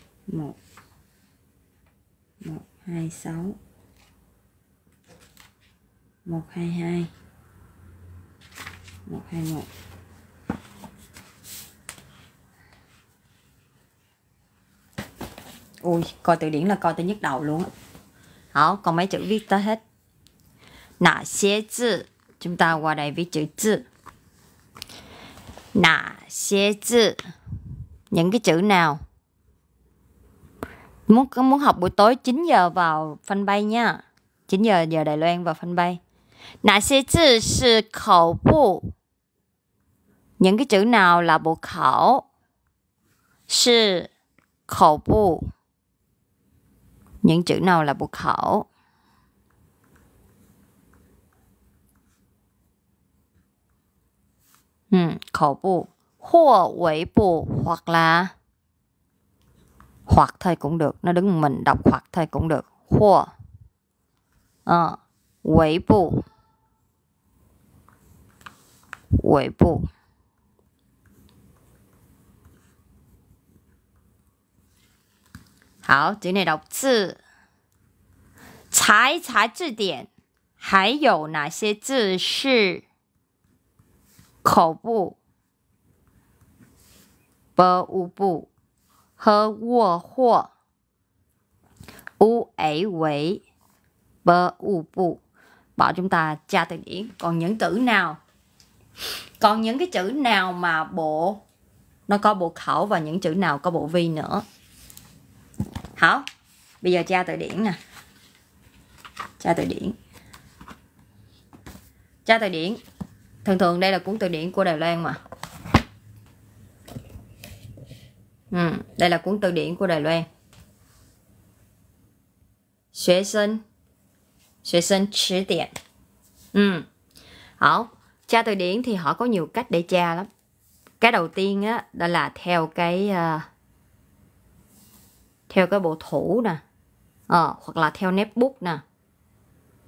S1: một một hai sáu một hai hai một hai một ui coi từ điển là coi tới nhức đầu luôn á đó còn mấy chữ viết tới hết nà xế chữ chúng ta qua đây viết chữ chữ nà xế chữ những cái chữ nào muốn muốn học buổi tối 9 giờ vào phân bay nha 9 giờ giờ Đài Loan vào phân bay nà xế chữ sư khẩu bộ những cái chữ nào là bộ khẩu sư khẩu bộ những chữ nào là bộ khẩu ừ, khẩu bộ hoặc với bộ hoặc là hoặc thôi cũng được nó đứng mình đọc hoặc thôi cũng được hoặc à, quỷ bộ quỷ bộ Hảo, chữ này đọc chữ. Chái chá chữ điển. Hãy dầu nà xế chữ sư. Khẩu bộ. Bơ u bộ. 和沃霍。u a quỷ b u bu bảo chúng ta tra từ điển còn những từ nào còn những cái chữ nào mà bộ nó có bộ khẩu và những chữ nào có bộ vi nữa hảo bây giờ tra từ điển nè tra từ điển tra từ điển thường thường đây là cuốn từ điển của đài loan mà Ừ, đây là cuốn từ điển của Đài Loan. Xuế sinh Xuế sinh chỉ điện Ừ Hảo Tra từ điển thì họ có nhiều cách để tra lắm Cái đầu tiên á Đó là theo cái uh, Theo cái bộ thủ nè ờ, Hoặc là theo nét bút nè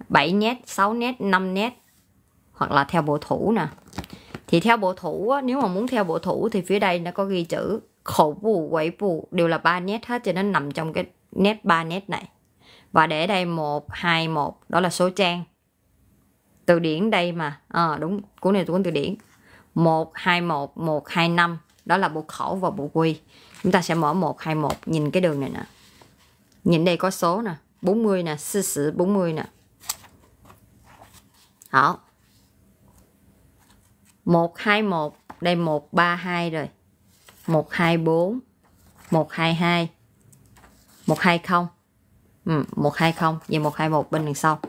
S1: 7 nét, 6 nét, 5 nét Hoặc là theo bộ thủ nè Thì theo bộ thủ á, Nếu mà muốn theo bộ thủ Thì phía đây nó có ghi chữ khẩu bù, quẩy bù đều là ba nét hết cho nên nằm trong cái nét ba nét này. Và để đây 1, 2, 1, đó là số trang. Từ điển đây mà, à, đúng, cuốn này tôi cuốn từ điển. 121, 125, đó là bộ khẩu và bộ quy. Chúng ta sẽ mở 121, nhìn cái đường này nè. Nhìn đây có số nè, 40 nè, sư sử 40 nè. Đó. 121, đây 132 rồi. 124 122 120 ừ, 120 và 121 bên đằng sau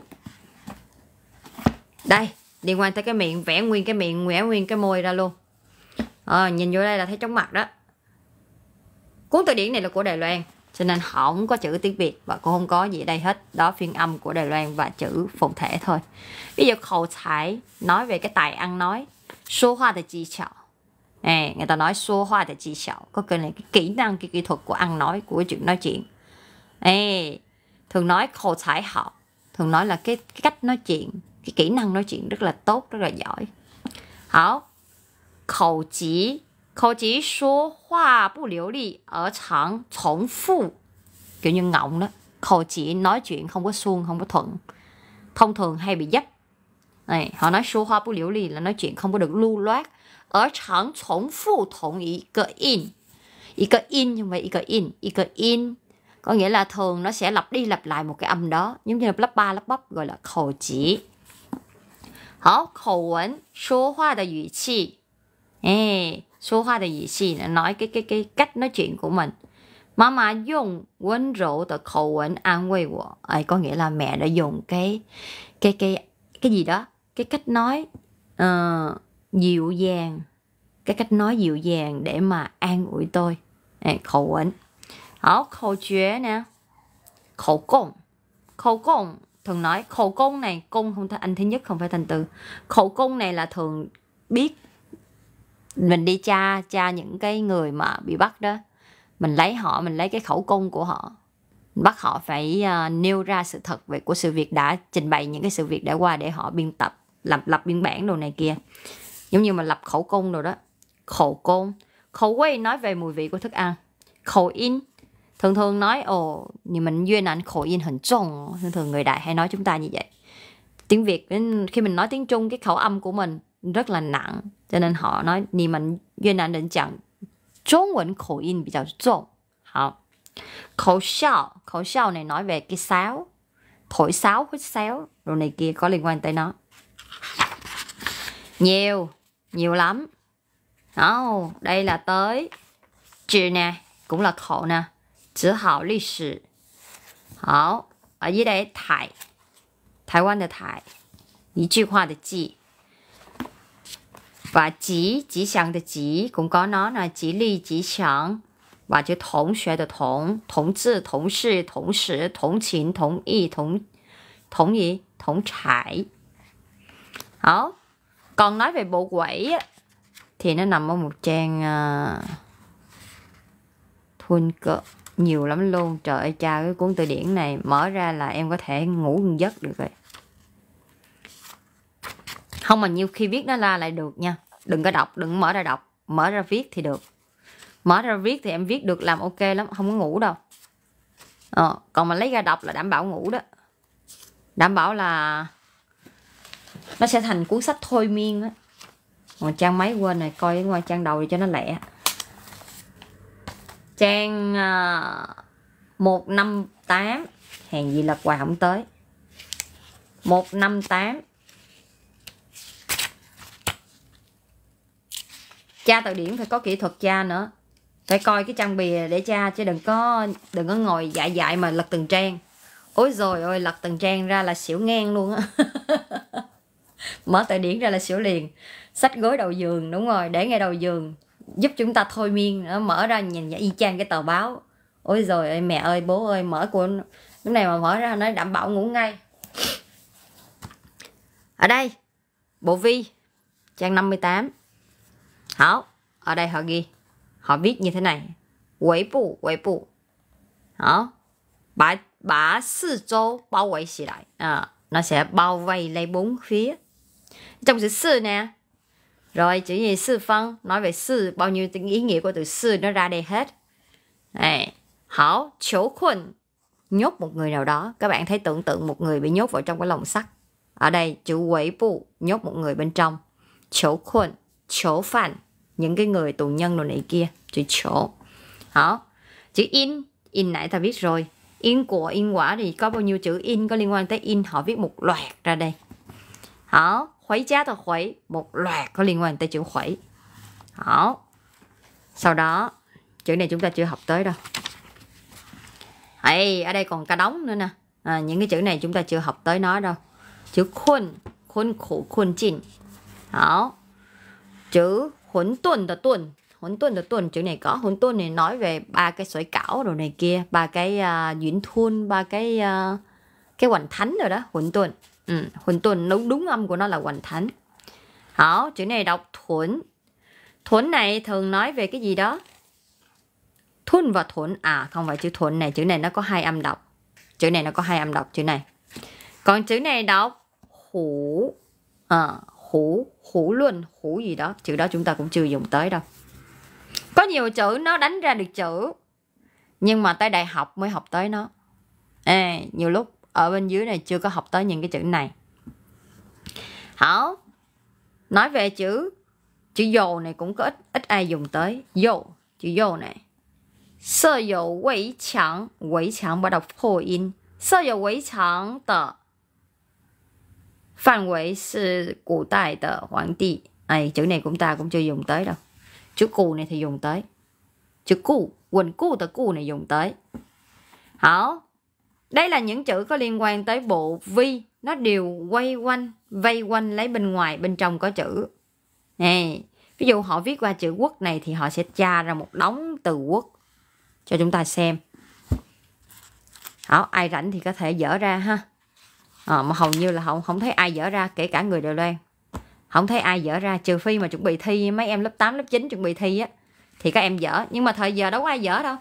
S1: đây đi qua tới cái miệng vẽ nguyên cái miệng vẽ nguyên cái môi ra luôn à, nhìn vô đây là thấy chóng mặt đó cuốn từ điển này là của Đài Loan cho nên họ không có chữ tiếng Việt và cũng không có gì ở đây hết đó phiên âm của Đài Loan và chữ phồn thể thôi bây giờ khẩu thải nói về cái tài ăn nói số hoa thì chỉ chọn à, người ta nói số hoa là chỉ xảo có cái này cái kỹ năng cái kỹ thuật của ăn nói của chuyện nói chuyện à, thường nói khẩu thái họ thường nói là cái, cái cách nói chuyện cái kỹ năng nói chuyện rất là tốt rất là giỏi hảo khẩu chỉ khẩu chỉ số hoa bu liều đi ở chẳng trọng phụ kiểu như ngọng đó khẩu chỉ nói chuyện không có suông không có thuận thông thường hay bị dấp này họ nói số hoa bu liễu lì là nói chuyện không có được lưu loát 而常重复同一个音，一个音 nhưng mà 一个音，一个音 có nghĩa là thường nó sẽ lặp đi lặp lại một cái âm đó giống như là lắp ba lắp bắp gọi là khẩu chỉ Hảo, khẩu vấn, số hoa là ngữ 气. Ê, số hoa là ngữ 气, nói cái cái cái cách nói chuyện của mình. Mama dùng quấn rượu từ khẩu vấn an quay của. À, có nghĩa là mẹ đã dùng cái cái cái cái gì đó, cái cách nói uh, dịu dàng cái cách nói dịu dàng để mà an ủi tôi à, khẩu ấn đó khẩu chuyế nè khẩu công khẩu công thường nói khẩu công này công không thể anh thứ nhất không phải thành từ khẩu công này là thường biết mình đi tra tra những cái người mà bị bắt đó mình lấy họ mình lấy cái khẩu cung của họ bắt họ phải uh, nêu ra sự thật về của sự việc đã trình bày những cái sự việc đã qua để họ biên tập lập lập biên bản đồ này kia giống như mà lập khẩu cung rồi đó khẩu côn khẩu quay nói về mùi vị của thức ăn khẩu in thường thường nói ồ như mình duyên ảnh khẩu in hình trông thường thường người đại hay nói chúng ta như vậy tiếng việt khi mình nói tiếng trung cái khẩu âm của mình rất là nặng cho nên họ nói như mình duyên ảnh định chẳng trốn quẩn khẩu in bị chào trông họ khẩu sao khẩu sao này nói về cái sáo thổi sáo hít sáo rồi này kia có liên quan tới nó nhiều nhiều lắm. 好，đây là tới c h ữ n è cũng là k h ẩ u nè. chữ hảo lịch sử. 好，ở đây thải. Thái, quan Taiwan h chí, chí 的台，一句话的吉。và 吉吉祥的吉，h 告那那吉利吉祥。và 就同学的同，t h 同事同时同情同意同同音同财。好。còn nói về bộ quẩy á, thì nó nằm ở một trang uh, thun cỡ nhiều lắm luôn trời ơi cha cái cuốn từ điển này mở ra là em có thể ngủ giấc được rồi không mà nhiều khi viết nó la lại được nha đừng có đọc đừng mở ra đọc mở ra viết thì được mở ra viết thì em viết được làm ok lắm không có ngủ đâu ờ, còn mà lấy ra đọc là đảm bảo ngủ đó đảm bảo là nó sẽ thành cuốn sách thôi miên á còn trang mấy quên này coi ngoài trang đầu để cho nó lẹ trang à, một năm tám hàng gì là quà không tới một năm tám, cha từ điển phải có kỹ thuật cha nữa phải coi cái trang bìa để cha chứ đừng có đừng có ngồi dạy dạy mà lật từng trang ôi rồi ôi lật từng trang ra là xỉu ngang luôn á mở từ điển ra là xỉu liền sách gối đầu giường đúng rồi để ngay đầu giường giúp chúng ta thôi miên nó mở ra nhìn y chang cái tờ báo ôi rồi ơi mẹ ơi bố ơi mở của lúc này mà mở ra nó đảm bảo ngủ ngay ở đây bộ vi trang 58 hảo ở đây họ ghi họ viết như thế này quỷ bù quỷ bù hảo bả bả sư châu bao quỷ xì lại à, nó sẽ bao vây lấy bốn phía trong chữ sư nè rồi chữ gì sư phân nói về sư bao nhiêu tính ý nghĩa của từ sư nó ra đây hết này hảo chỗ khuẩn nhốt một người nào đó các bạn thấy tưởng tượng một người bị nhốt vào trong cái lồng sắt ở đây chữ quỷ bù nhốt một người bên trong chỗ khuẩn chỗ phản những cái người tù nhân đồ này kia chữ chỗ hảo chữ in in nãy ta biết rồi in của in quả thì có bao nhiêu chữ in có liên quan tới in họ viết một loạt ra đây hảo khuấy giá tờ khuấy một loạt có liên quan tới chữ khuấy đó sau đó chữ này chúng ta chưa học tới đâu Hay ở đây còn cả đống nữa nè à, những cái chữ này chúng ta chưa học tới nó đâu chữ khuôn khuôn khổ khuôn chỉnh đó chữ hỗn tuần là tuần hỗn tuần là tuần chữ này có hỗn tuần này nói về ba cái sỏi cảo đồ này kia ba cái uh, à, duyên thun ba cái uh, cái hoành thánh rồi đó hỗn tuần Ừ, huỳnh tuần đúng, đúng âm của nó là hoành thánh. Hảo, chữ này đọc thuần. Thuần này thường nói về cái gì đó? Thuần và thuần. À, không phải chữ thuần này. Chữ này nó có hai âm đọc. Chữ này nó có hai âm đọc, chữ này. Còn chữ này đọc hủ. À, hủ, hủ luân, hủ gì đó. Chữ đó chúng ta cũng chưa dùng tới đâu. Có nhiều chữ nó đánh ra được chữ. Nhưng mà tới đại học mới học tới nó. À, nhiều lúc ở bên dưới này chưa có học tới những cái chữ này hảo nói về chữ chữ dồ này cũng có ít ít ai dùng tới dồ chữ dồ này sơ dầu quỷ chẳng quỷ chẳng bắt đầu phô in sơ dầu quỷ chẳng tờ phạm quỷ sư cụ tài tờ hoàng tị này chữ này cũng ta cũng chưa dùng tới đâu chữ cụ này thì dùng tới chữ cụ quần cụ tờ cụ này dùng tới hảo đây là những chữ có liên quan tới bộ vi, nó đều quay quanh, vây quanh lấy bên ngoài, bên trong có chữ. Nè, ví dụ họ viết qua chữ quốc này thì họ sẽ tra ra một đống từ quốc cho chúng ta xem. Đó, ai rảnh thì có thể dở ra ha. À, mà hầu như là không không thấy ai dở ra kể cả người Đài Loan. Không thấy ai dở ra trừ phi mà chuẩn bị thi mấy em lớp 8 lớp 9 chuẩn bị thi á thì các em dở, nhưng mà thời giờ đâu có ai dở đâu.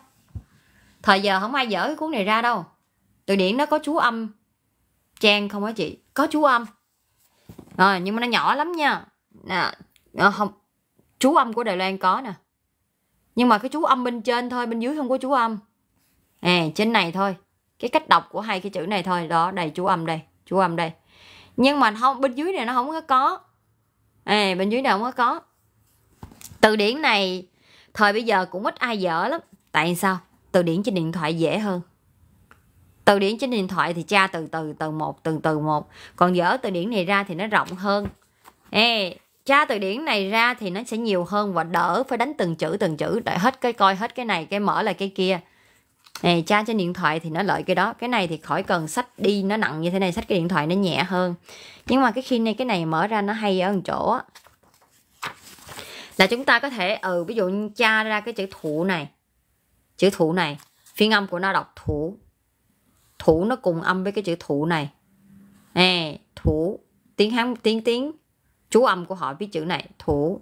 S1: Thời giờ không ai dở cái cuốn này ra đâu từ điển nó có chú âm trang không hả chị có chú âm rồi nhưng mà nó nhỏ lắm nha nè à, không chú âm của đài loan có nè nhưng mà cái chú âm bên trên thôi bên dưới không có chú âm Nè, à, trên này thôi cái cách đọc của hai cái chữ này thôi đó đầy chú âm đây chú âm đây nhưng mà không bên dưới này nó không có có à bên dưới này không có có từ điển này thời bây giờ cũng ít ai dở lắm tại sao từ điển trên điện thoại dễ hơn từ điển trên điện thoại thì tra từ từ từ một từ từ một còn dở từ điển này ra thì nó rộng hơn Ê, tra từ điển này ra thì nó sẽ nhiều hơn và đỡ phải đánh từng chữ từng chữ để hết cái coi hết cái này cái mở là cái kia này tra trên điện thoại thì nó lợi cái đó cái này thì khỏi cần sách đi nó nặng như thế này sách cái điện thoại nó nhẹ hơn nhưng mà cái khi này cái này mở ra nó hay ở một chỗ á là chúng ta có thể ừ ví dụ tra ra cái chữ thủ này chữ thủ này phiên âm của nó đọc thủ thủ nó cùng âm với cái chữ thủ này nè thủ tiếng hán tiếng tiếng chú âm của họ với chữ này thủ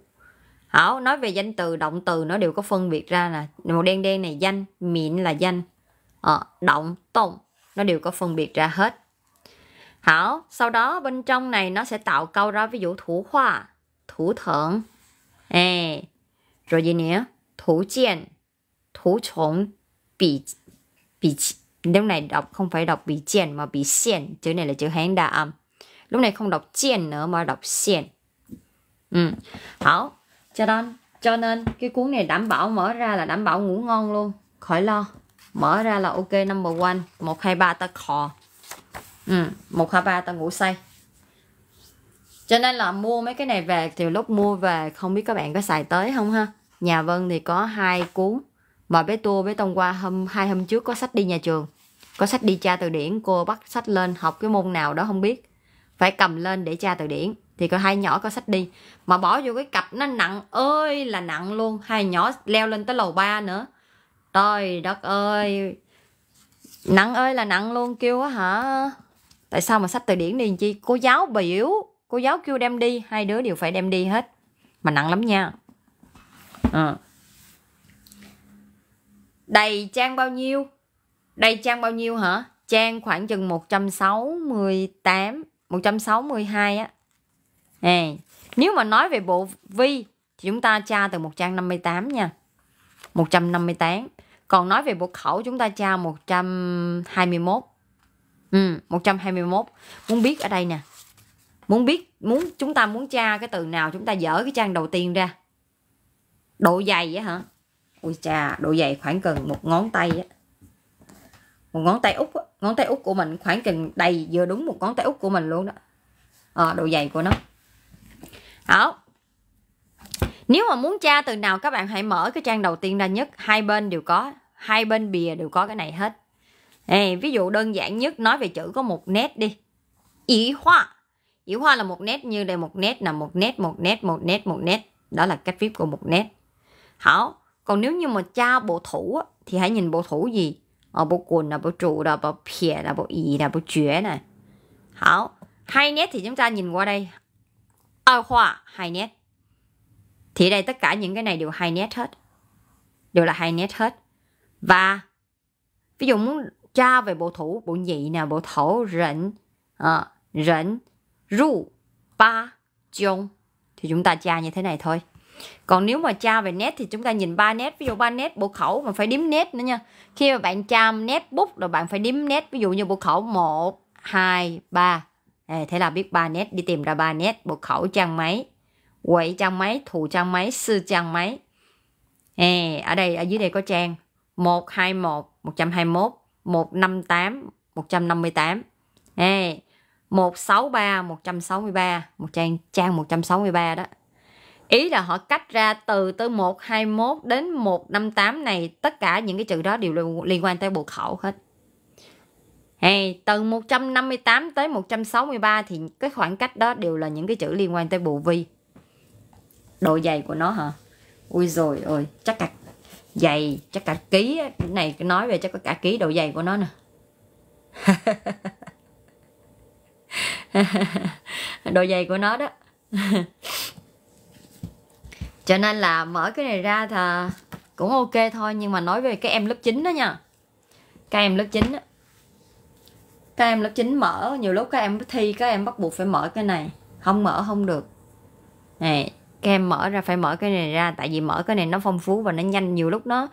S1: Hảo, nói về danh từ, động từ nó đều có phân biệt ra là màu đen đen này danh, miệng là danh, ờ, động, tông nó đều có phân biệt ra hết. Hảo, sau đó bên trong này nó sẽ tạo câu ra ví dụ thủ khoa, thủ thượng, ê, rồi gì nữa, thủ kiện, thủ trọng, bị, bị, lúc này đọc không phải đọc bị chèn mà bị xiên chữ này là chữ hán đa âm lúc này không đọc chèn nữa mà đọc xiên ừ. hảo cho nên cho nên cái cuốn này đảm bảo mở ra là đảm bảo ngủ ngon luôn khỏi lo mở ra là ok number one một hai ba ta khò ừ, một hai ba ta ngủ say cho nên là mua mấy cái này về thì lúc mua về không biết các bạn có xài tới không ha nhà vân thì có hai cuốn mà bé tua bé tông qua hôm hai hôm trước có sách đi nhà trường có sách đi tra từ điển cô bắt sách lên học cái môn nào đó không biết phải cầm lên để tra từ điển thì có hai nhỏ có sách đi mà bỏ vô cái cặp nó nặng ơi là nặng luôn hai nhỏ leo lên tới lầu 3 nữa trời đất ơi nặng ơi là nặng luôn kêu á hả tại sao mà sách từ điển đi chi cô giáo biểu cô giáo kêu đem đi hai đứa đều phải đem đi hết mà nặng lắm nha ờ À đầy trang bao nhiêu đầy trang bao nhiêu hả trang khoảng chừng 168 162 á Nè, nếu mà nói về bộ vi thì chúng ta tra từ 158 nha 158 còn nói về bộ khẩu chúng ta tra 121 ừ, 121 muốn biết ở đây nè muốn biết muốn chúng ta muốn tra cái từ nào chúng ta dở cái trang đầu tiên ra độ dày á hả ui chà độ dày khoảng gần một ngón tay á một ngón tay út ngón tay út của mình khoảng gần đầy vừa đúng một ngón tay út của mình luôn đó à, độ dày của nó đó nếu mà muốn tra từ nào các bạn hãy mở cái trang đầu tiên ra nhất hai bên đều có hai bên bìa đều có cái này hết Ê, ví dụ đơn giản nhất nói về chữ có một nét đi ý hoa ý hoa là một nét như đây một nét là một nét một nét một nét một nét đó là cách viết của một nét hảo còn nếu như mà cha bộ thủ thì hãy nhìn bộ thủ gì ở ờ, bộ quần là bộ trụ là bộ pìa là bộ ý là bộ chuyển này hảo hai nét thì chúng ta nhìn qua đây ở ờ, khoa hai nét thì đây tất cả những cái này đều hai nét hết đều là hai nét hết và ví dụ muốn tra về bộ thủ bộ nhị nè bộ thổ rỉnh à, ờ, rỉnh ru ba chung thì chúng ta tra như thế này thôi còn nếu mà tra về nét thì chúng ta nhìn ba nét ví dụ ba nét bộ khẩu mà phải đếm nét nữa nha khi mà bạn tra nét bút rồi bạn phải đếm nét ví dụ như bộ khẩu 1 2 3 à, thế là biết ba nét đi tìm ra ba nét bộ khẩu trang máy quậy trang máy thủ trang máy sư trang máy à, ở đây ở dưới đây có trang 121 121 158 158 à, 163 163 một trang trang 163 đó ý là họ cách ra từ từ 121 đến 158 này tất cả những cái chữ đó đều liên quan tới bộ khẩu hết hay từ 158 tới 163 thì cái khoảng cách đó đều là những cái chữ liên quan tới bộ vi độ dày của nó hả ui rồi ơi chắc cả dày chắc cả ký cái này nói về chắc có cả ký độ dày của nó nè độ dày của nó đó cho nên là mở cái này ra thì cũng ok thôi nhưng mà nói về cái em lớp 9 đó nha các em lớp 9 đó. các em lớp 9 mở nhiều lúc các em thi các em bắt buộc phải mở cái này không mở không được này các em mở ra phải mở cái này ra tại vì mở cái này nó phong phú và nó nhanh nhiều lúc nó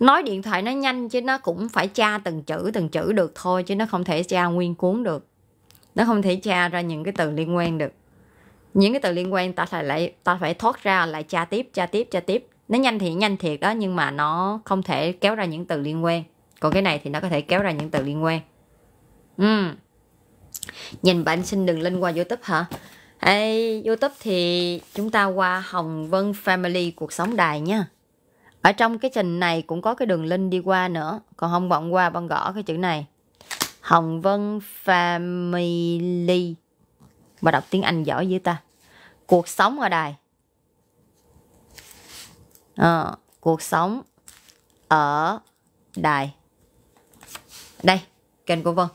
S1: nói điện thoại nó nhanh chứ nó cũng phải tra từng chữ từng chữ được thôi chứ nó không thể tra nguyên cuốn được nó không thể tra ra những cái từ liên quan được những cái từ liên quan ta phải lại ta phải thoát ra lại tra tiếp tra tiếp tra tiếp nó nhanh thì nhanh thiệt đó nhưng mà nó không thể kéo ra những từ liên quan còn cái này thì nó có thể kéo ra những từ liên quan ừ. nhìn bạn xin đừng lên qua youtube hả Ê, youtube thì chúng ta qua hồng vân family cuộc sống đài nha ở trong cái trình này cũng có cái đường link đi qua nữa còn không bọn qua bằng gõ cái chữ này hồng vân family và đọc tiếng anh giỏi dữ ta cuộc sống ở đây à, cuộc sống ở đài đây kênh của vân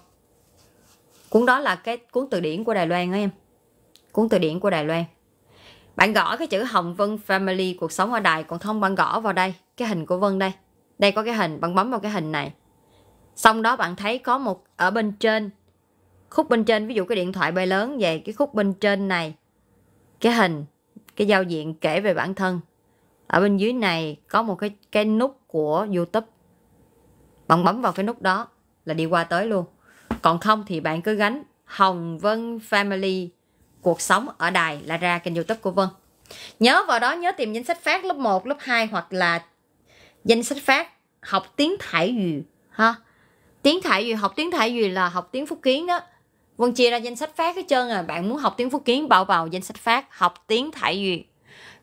S1: cuốn đó là cái cuốn từ điển của đài loan á em cuốn từ điển của đài loan bạn gõ cái chữ hồng vân family cuộc sống ở đài còn không bạn gõ vào đây cái hình của vân đây đây có cái hình bạn bấm vào cái hình này xong đó bạn thấy có một ở bên trên khúc bên trên ví dụ cái điện thoại bay lớn về cái khúc bên trên này cái hình cái giao diện kể về bản thân ở bên dưới này có một cái cái nút của YouTube bạn bấm vào cái nút đó là đi qua tới luôn còn không thì bạn cứ gánh Hồng Vân Family cuộc sống ở đài là ra kênh YouTube của Vân nhớ vào đó nhớ tìm danh sách phát lớp 1 lớp 2 hoặc là danh sách phát học tiếng Thải Dùy ha tiếng Thải Dùy học tiếng Thải Dùy là học tiếng Phúc Kiến đó Vân chia ra danh sách phát hết trơn à. Bạn muốn học tiếng Phúc Kiến bảo vào danh sách phát, học tiếng Thải Duyệt.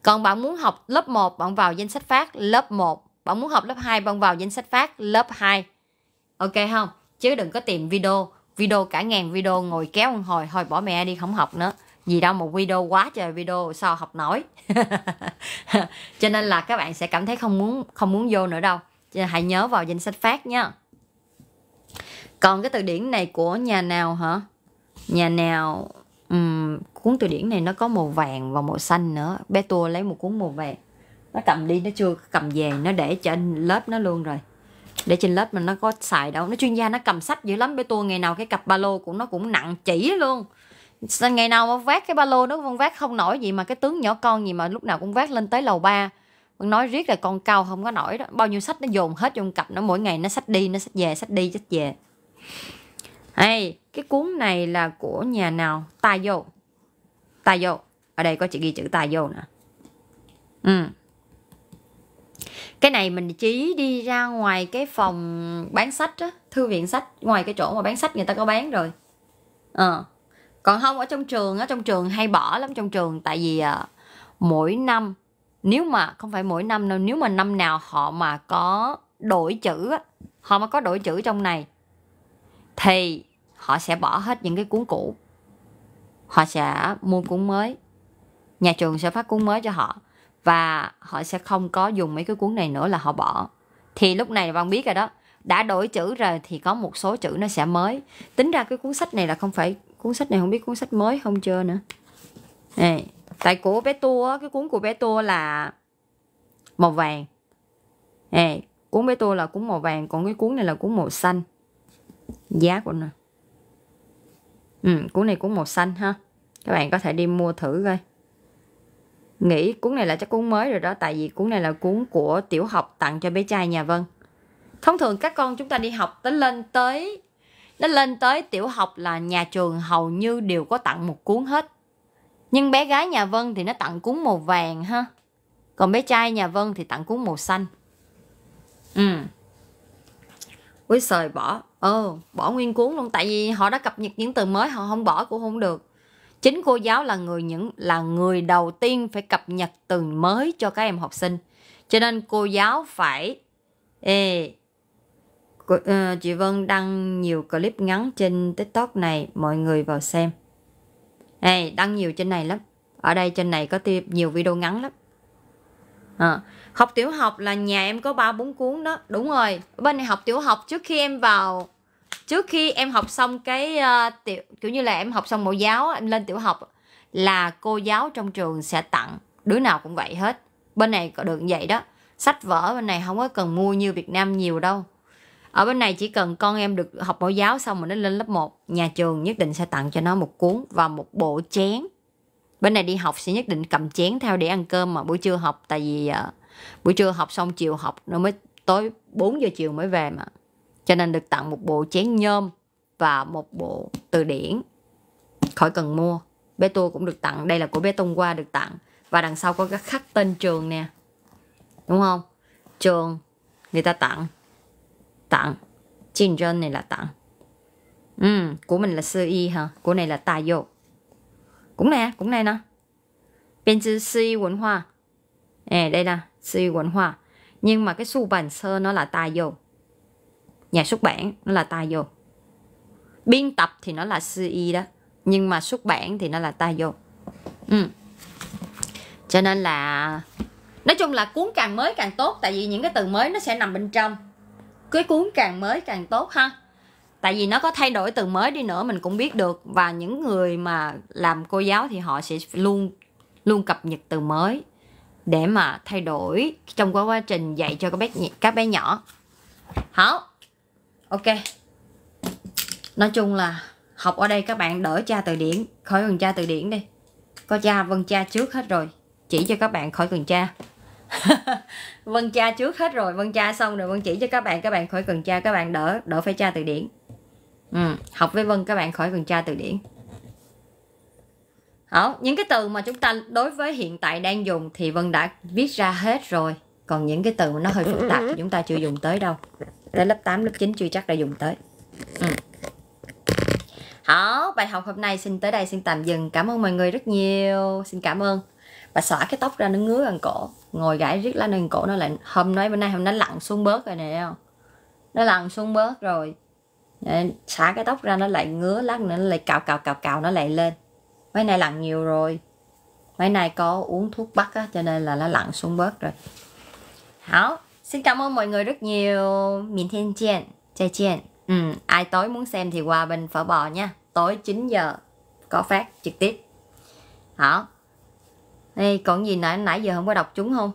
S1: Còn bạn muốn học lớp 1, bạn vào danh sách phát lớp 1. Bạn muốn học lớp 2, bạn vào danh sách phát lớp 2. Ok không? Chứ đừng có tìm video. Video cả ngàn video ngồi kéo một hồi, hồi bỏ mẹ đi không học nữa. Gì đâu một video quá trời video sao học nổi. Cho nên là các bạn sẽ cảm thấy không muốn không muốn vô nữa đâu. Hãy nhớ vào danh sách phát nha. Còn cái từ điển này của nhà nào hả? nhà nào um, cuốn từ điển này nó có màu vàng và màu xanh nữa bé tua lấy một cuốn màu vàng nó cầm đi nó chưa cầm về nó để trên lớp nó luôn rồi để trên lớp mình nó có xài đâu nó chuyên gia nó cầm sách dữ lắm bé tua ngày nào cái cặp ba lô của nó cũng nặng chỉ luôn ngày nào mà vác cái ba lô nó con vác không nổi gì mà cái tướng nhỏ con gì mà lúc nào cũng vác lên tới lầu ba con nói riết là con cao không có nổi đó bao nhiêu sách nó dồn hết trong cặp nó mỗi ngày nó sách đi nó sách về sách đi sách về hay cái cuốn này là của nhà nào tài vô tài vô ở đây có chị ghi chữ tài vô nè ừ. cái này mình chỉ đi ra ngoài cái phòng bán sách á thư viện sách ngoài cái chỗ mà bán sách người ta có bán rồi ờ à. còn không ở trong trường á trong trường hay bỏ lắm trong trường tại vì à, mỗi năm nếu mà không phải mỗi năm đâu, nếu mà năm nào họ mà có đổi chữ họ mà có đổi chữ trong này thì họ sẽ bỏ hết những cái cuốn cũ họ sẽ mua cuốn mới nhà trường sẽ phát cuốn mới cho họ và họ sẽ không có dùng mấy cái cuốn này nữa là họ bỏ thì lúc này bạn biết rồi đó đã đổi chữ rồi thì có một số chữ nó sẽ mới tính ra cái cuốn sách này là không phải cuốn sách này không biết cuốn sách mới không chưa nữa này tại của bé tua cái cuốn của bé tua là màu vàng này cuốn bé tua là cuốn màu vàng còn cái cuốn này là cuốn màu xanh giá của nó ừ, cuốn này cuốn màu xanh ha các bạn có thể đi mua thử coi nghĩ cuốn này là chắc cuốn mới rồi đó tại vì cuốn này là cuốn của tiểu học tặng cho bé trai nhà Vân thông thường các con chúng ta đi học tới lên tới nó lên tới tiểu học là nhà trường hầu như đều có tặng một cuốn hết nhưng bé gái nhà Vân thì nó tặng cuốn màu vàng ha còn bé trai nhà Vân thì tặng cuốn màu xanh ừ ui sời bỏ Ừ, bỏ nguyên cuốn luôn tại vì họ đã cập nhật những từ mới họ không bỏ cũng không được. Chính cô giáo là người những là người đầu tiên phải cập nhật từ mới cho các em học sinh. Cho nên cô giáo phải Ê, ờ, chị Vân đăng nhiều clip ngắn trên TikTok này, mọi người vào xem. Này, đăng nhiều trên này lắm. Ở đây trên này có tiếp nhiều video ngắn lắm. À, học tiểu học là nhà em có ba bốn cuốn đó đúng rồi bên này học tiểu học trước khi em vào trước khi em học xong cái uh, tiểu kiểu như là em học xong mẫu giáo em lên tiểu học là cô giáo trong trường sẽ tặng đứa nào cũng vậy hết bên này có được vậy đó sách vở bên này không có cần mua như Việt Nam nhiều đâu ở bên này chỉ cần con em được học mẫu giáo xong mà nó lên lớp 1 nhà trường nhất định sẽ tặng cho nó một cuốn và một bộ chén bên này đi học sẽ nhất định cầm chén theo để ăn cơm mà buổi trưa học tại vì uh, buổi trưa học xong chiều học nó mới tối 4 giờ chiều mới về mà cho nên được tặng một bộ chén nhôm và một bộ từ điển khỏi cần mua bé tôi cũng được tặng đây là của bé tung qua được tặng và đằng sau có cái khắc tên trường nè đúng không trường người ta tặng tặng chin trơn này là tặng ừ, của mình là sư y hả của này là tài vô cũng nè cũng này nè bên chữ sư y quỳnh hoa à, đây là siêu quỳnh hoa nhưng mà cái su bản sơ nó là tài vô nhà xuất bản nó là tài vô biên tập thì nó là sư y đó nhưng mà xuất bản thì nó là tài vô ừ. cho nên là nói chung là cuốn càng mới càng tốt tại vì những cái từ mới nó sẽ nằm bên trong cái cuốn càng mới càng tốt ha tại vì nó có thay đổi từ mới đi nữa mình cũng biết được và những người mà làm cô giáo thì họ sẽ luôn luôn cập nhật từ mới để mà thay đổi trong quá quá trình dạy cho các bé các bé nhỏ hảo ok nói chung là học ở đây các bạn đỡ tra từ điển khỏi cần tra từ điển đi có cha vân cha trước hết rồi chỉ cho các bạn khỏi cần cha. vân cha trước hết rồi vân cha xong rồi vân chỉ cho các bạn các bạn khỏi cần cha các bạn đỡ đỡ phải tra từ điển ừ, học với vân các bạn khỏi cần tra từ điển đó, những cái từ mà chúng ta đối với hiện tại đang dùng thì Vân đã viết ra hết rồi. Còn những cái từ mà nó hơi phức tạp thì chúng ta chưa dùng tới đâu. Tới lớp 8, lớp 9 chưa chắc đã dùng tới. Ừ. Đó, bài học hôm nay xin tới đây xin tạm dừng. Cảm ơn mọi người rất nhiều. Xin cảm ơn. Bà xõa cái tóc ra nó ngứa gần cổ. Ngồi gãi riết lá nền cổ nó lại. Hôm nói bữa nay hôm nó lặn xuống bớt rồi nè Nó lặn xuống bớt rồi. Xả cái tóc ra nó lại ngứa lát nữa nó lại cào cào cào cào nó lại lên mấy nay lặn nhiều rồi mấy nay có uống thuốc bắc á, cho nên là nó lặn xuống bớt rồi hảo xin cảm ơn mọi người rất nhiều mình thiên chiên chơi chiên ừ, ai tối muốn xem thì qua bên phở bò nha tối 9 giờ có phát trực tiếp Hả? Ê, còn gì nãy nãy giờ không có đọc chúng không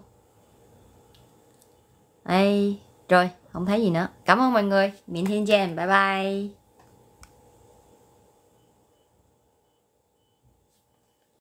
S1: Ê, rồi không thấy gì nữa cảm ơn mọi người mình thiên chen bye bye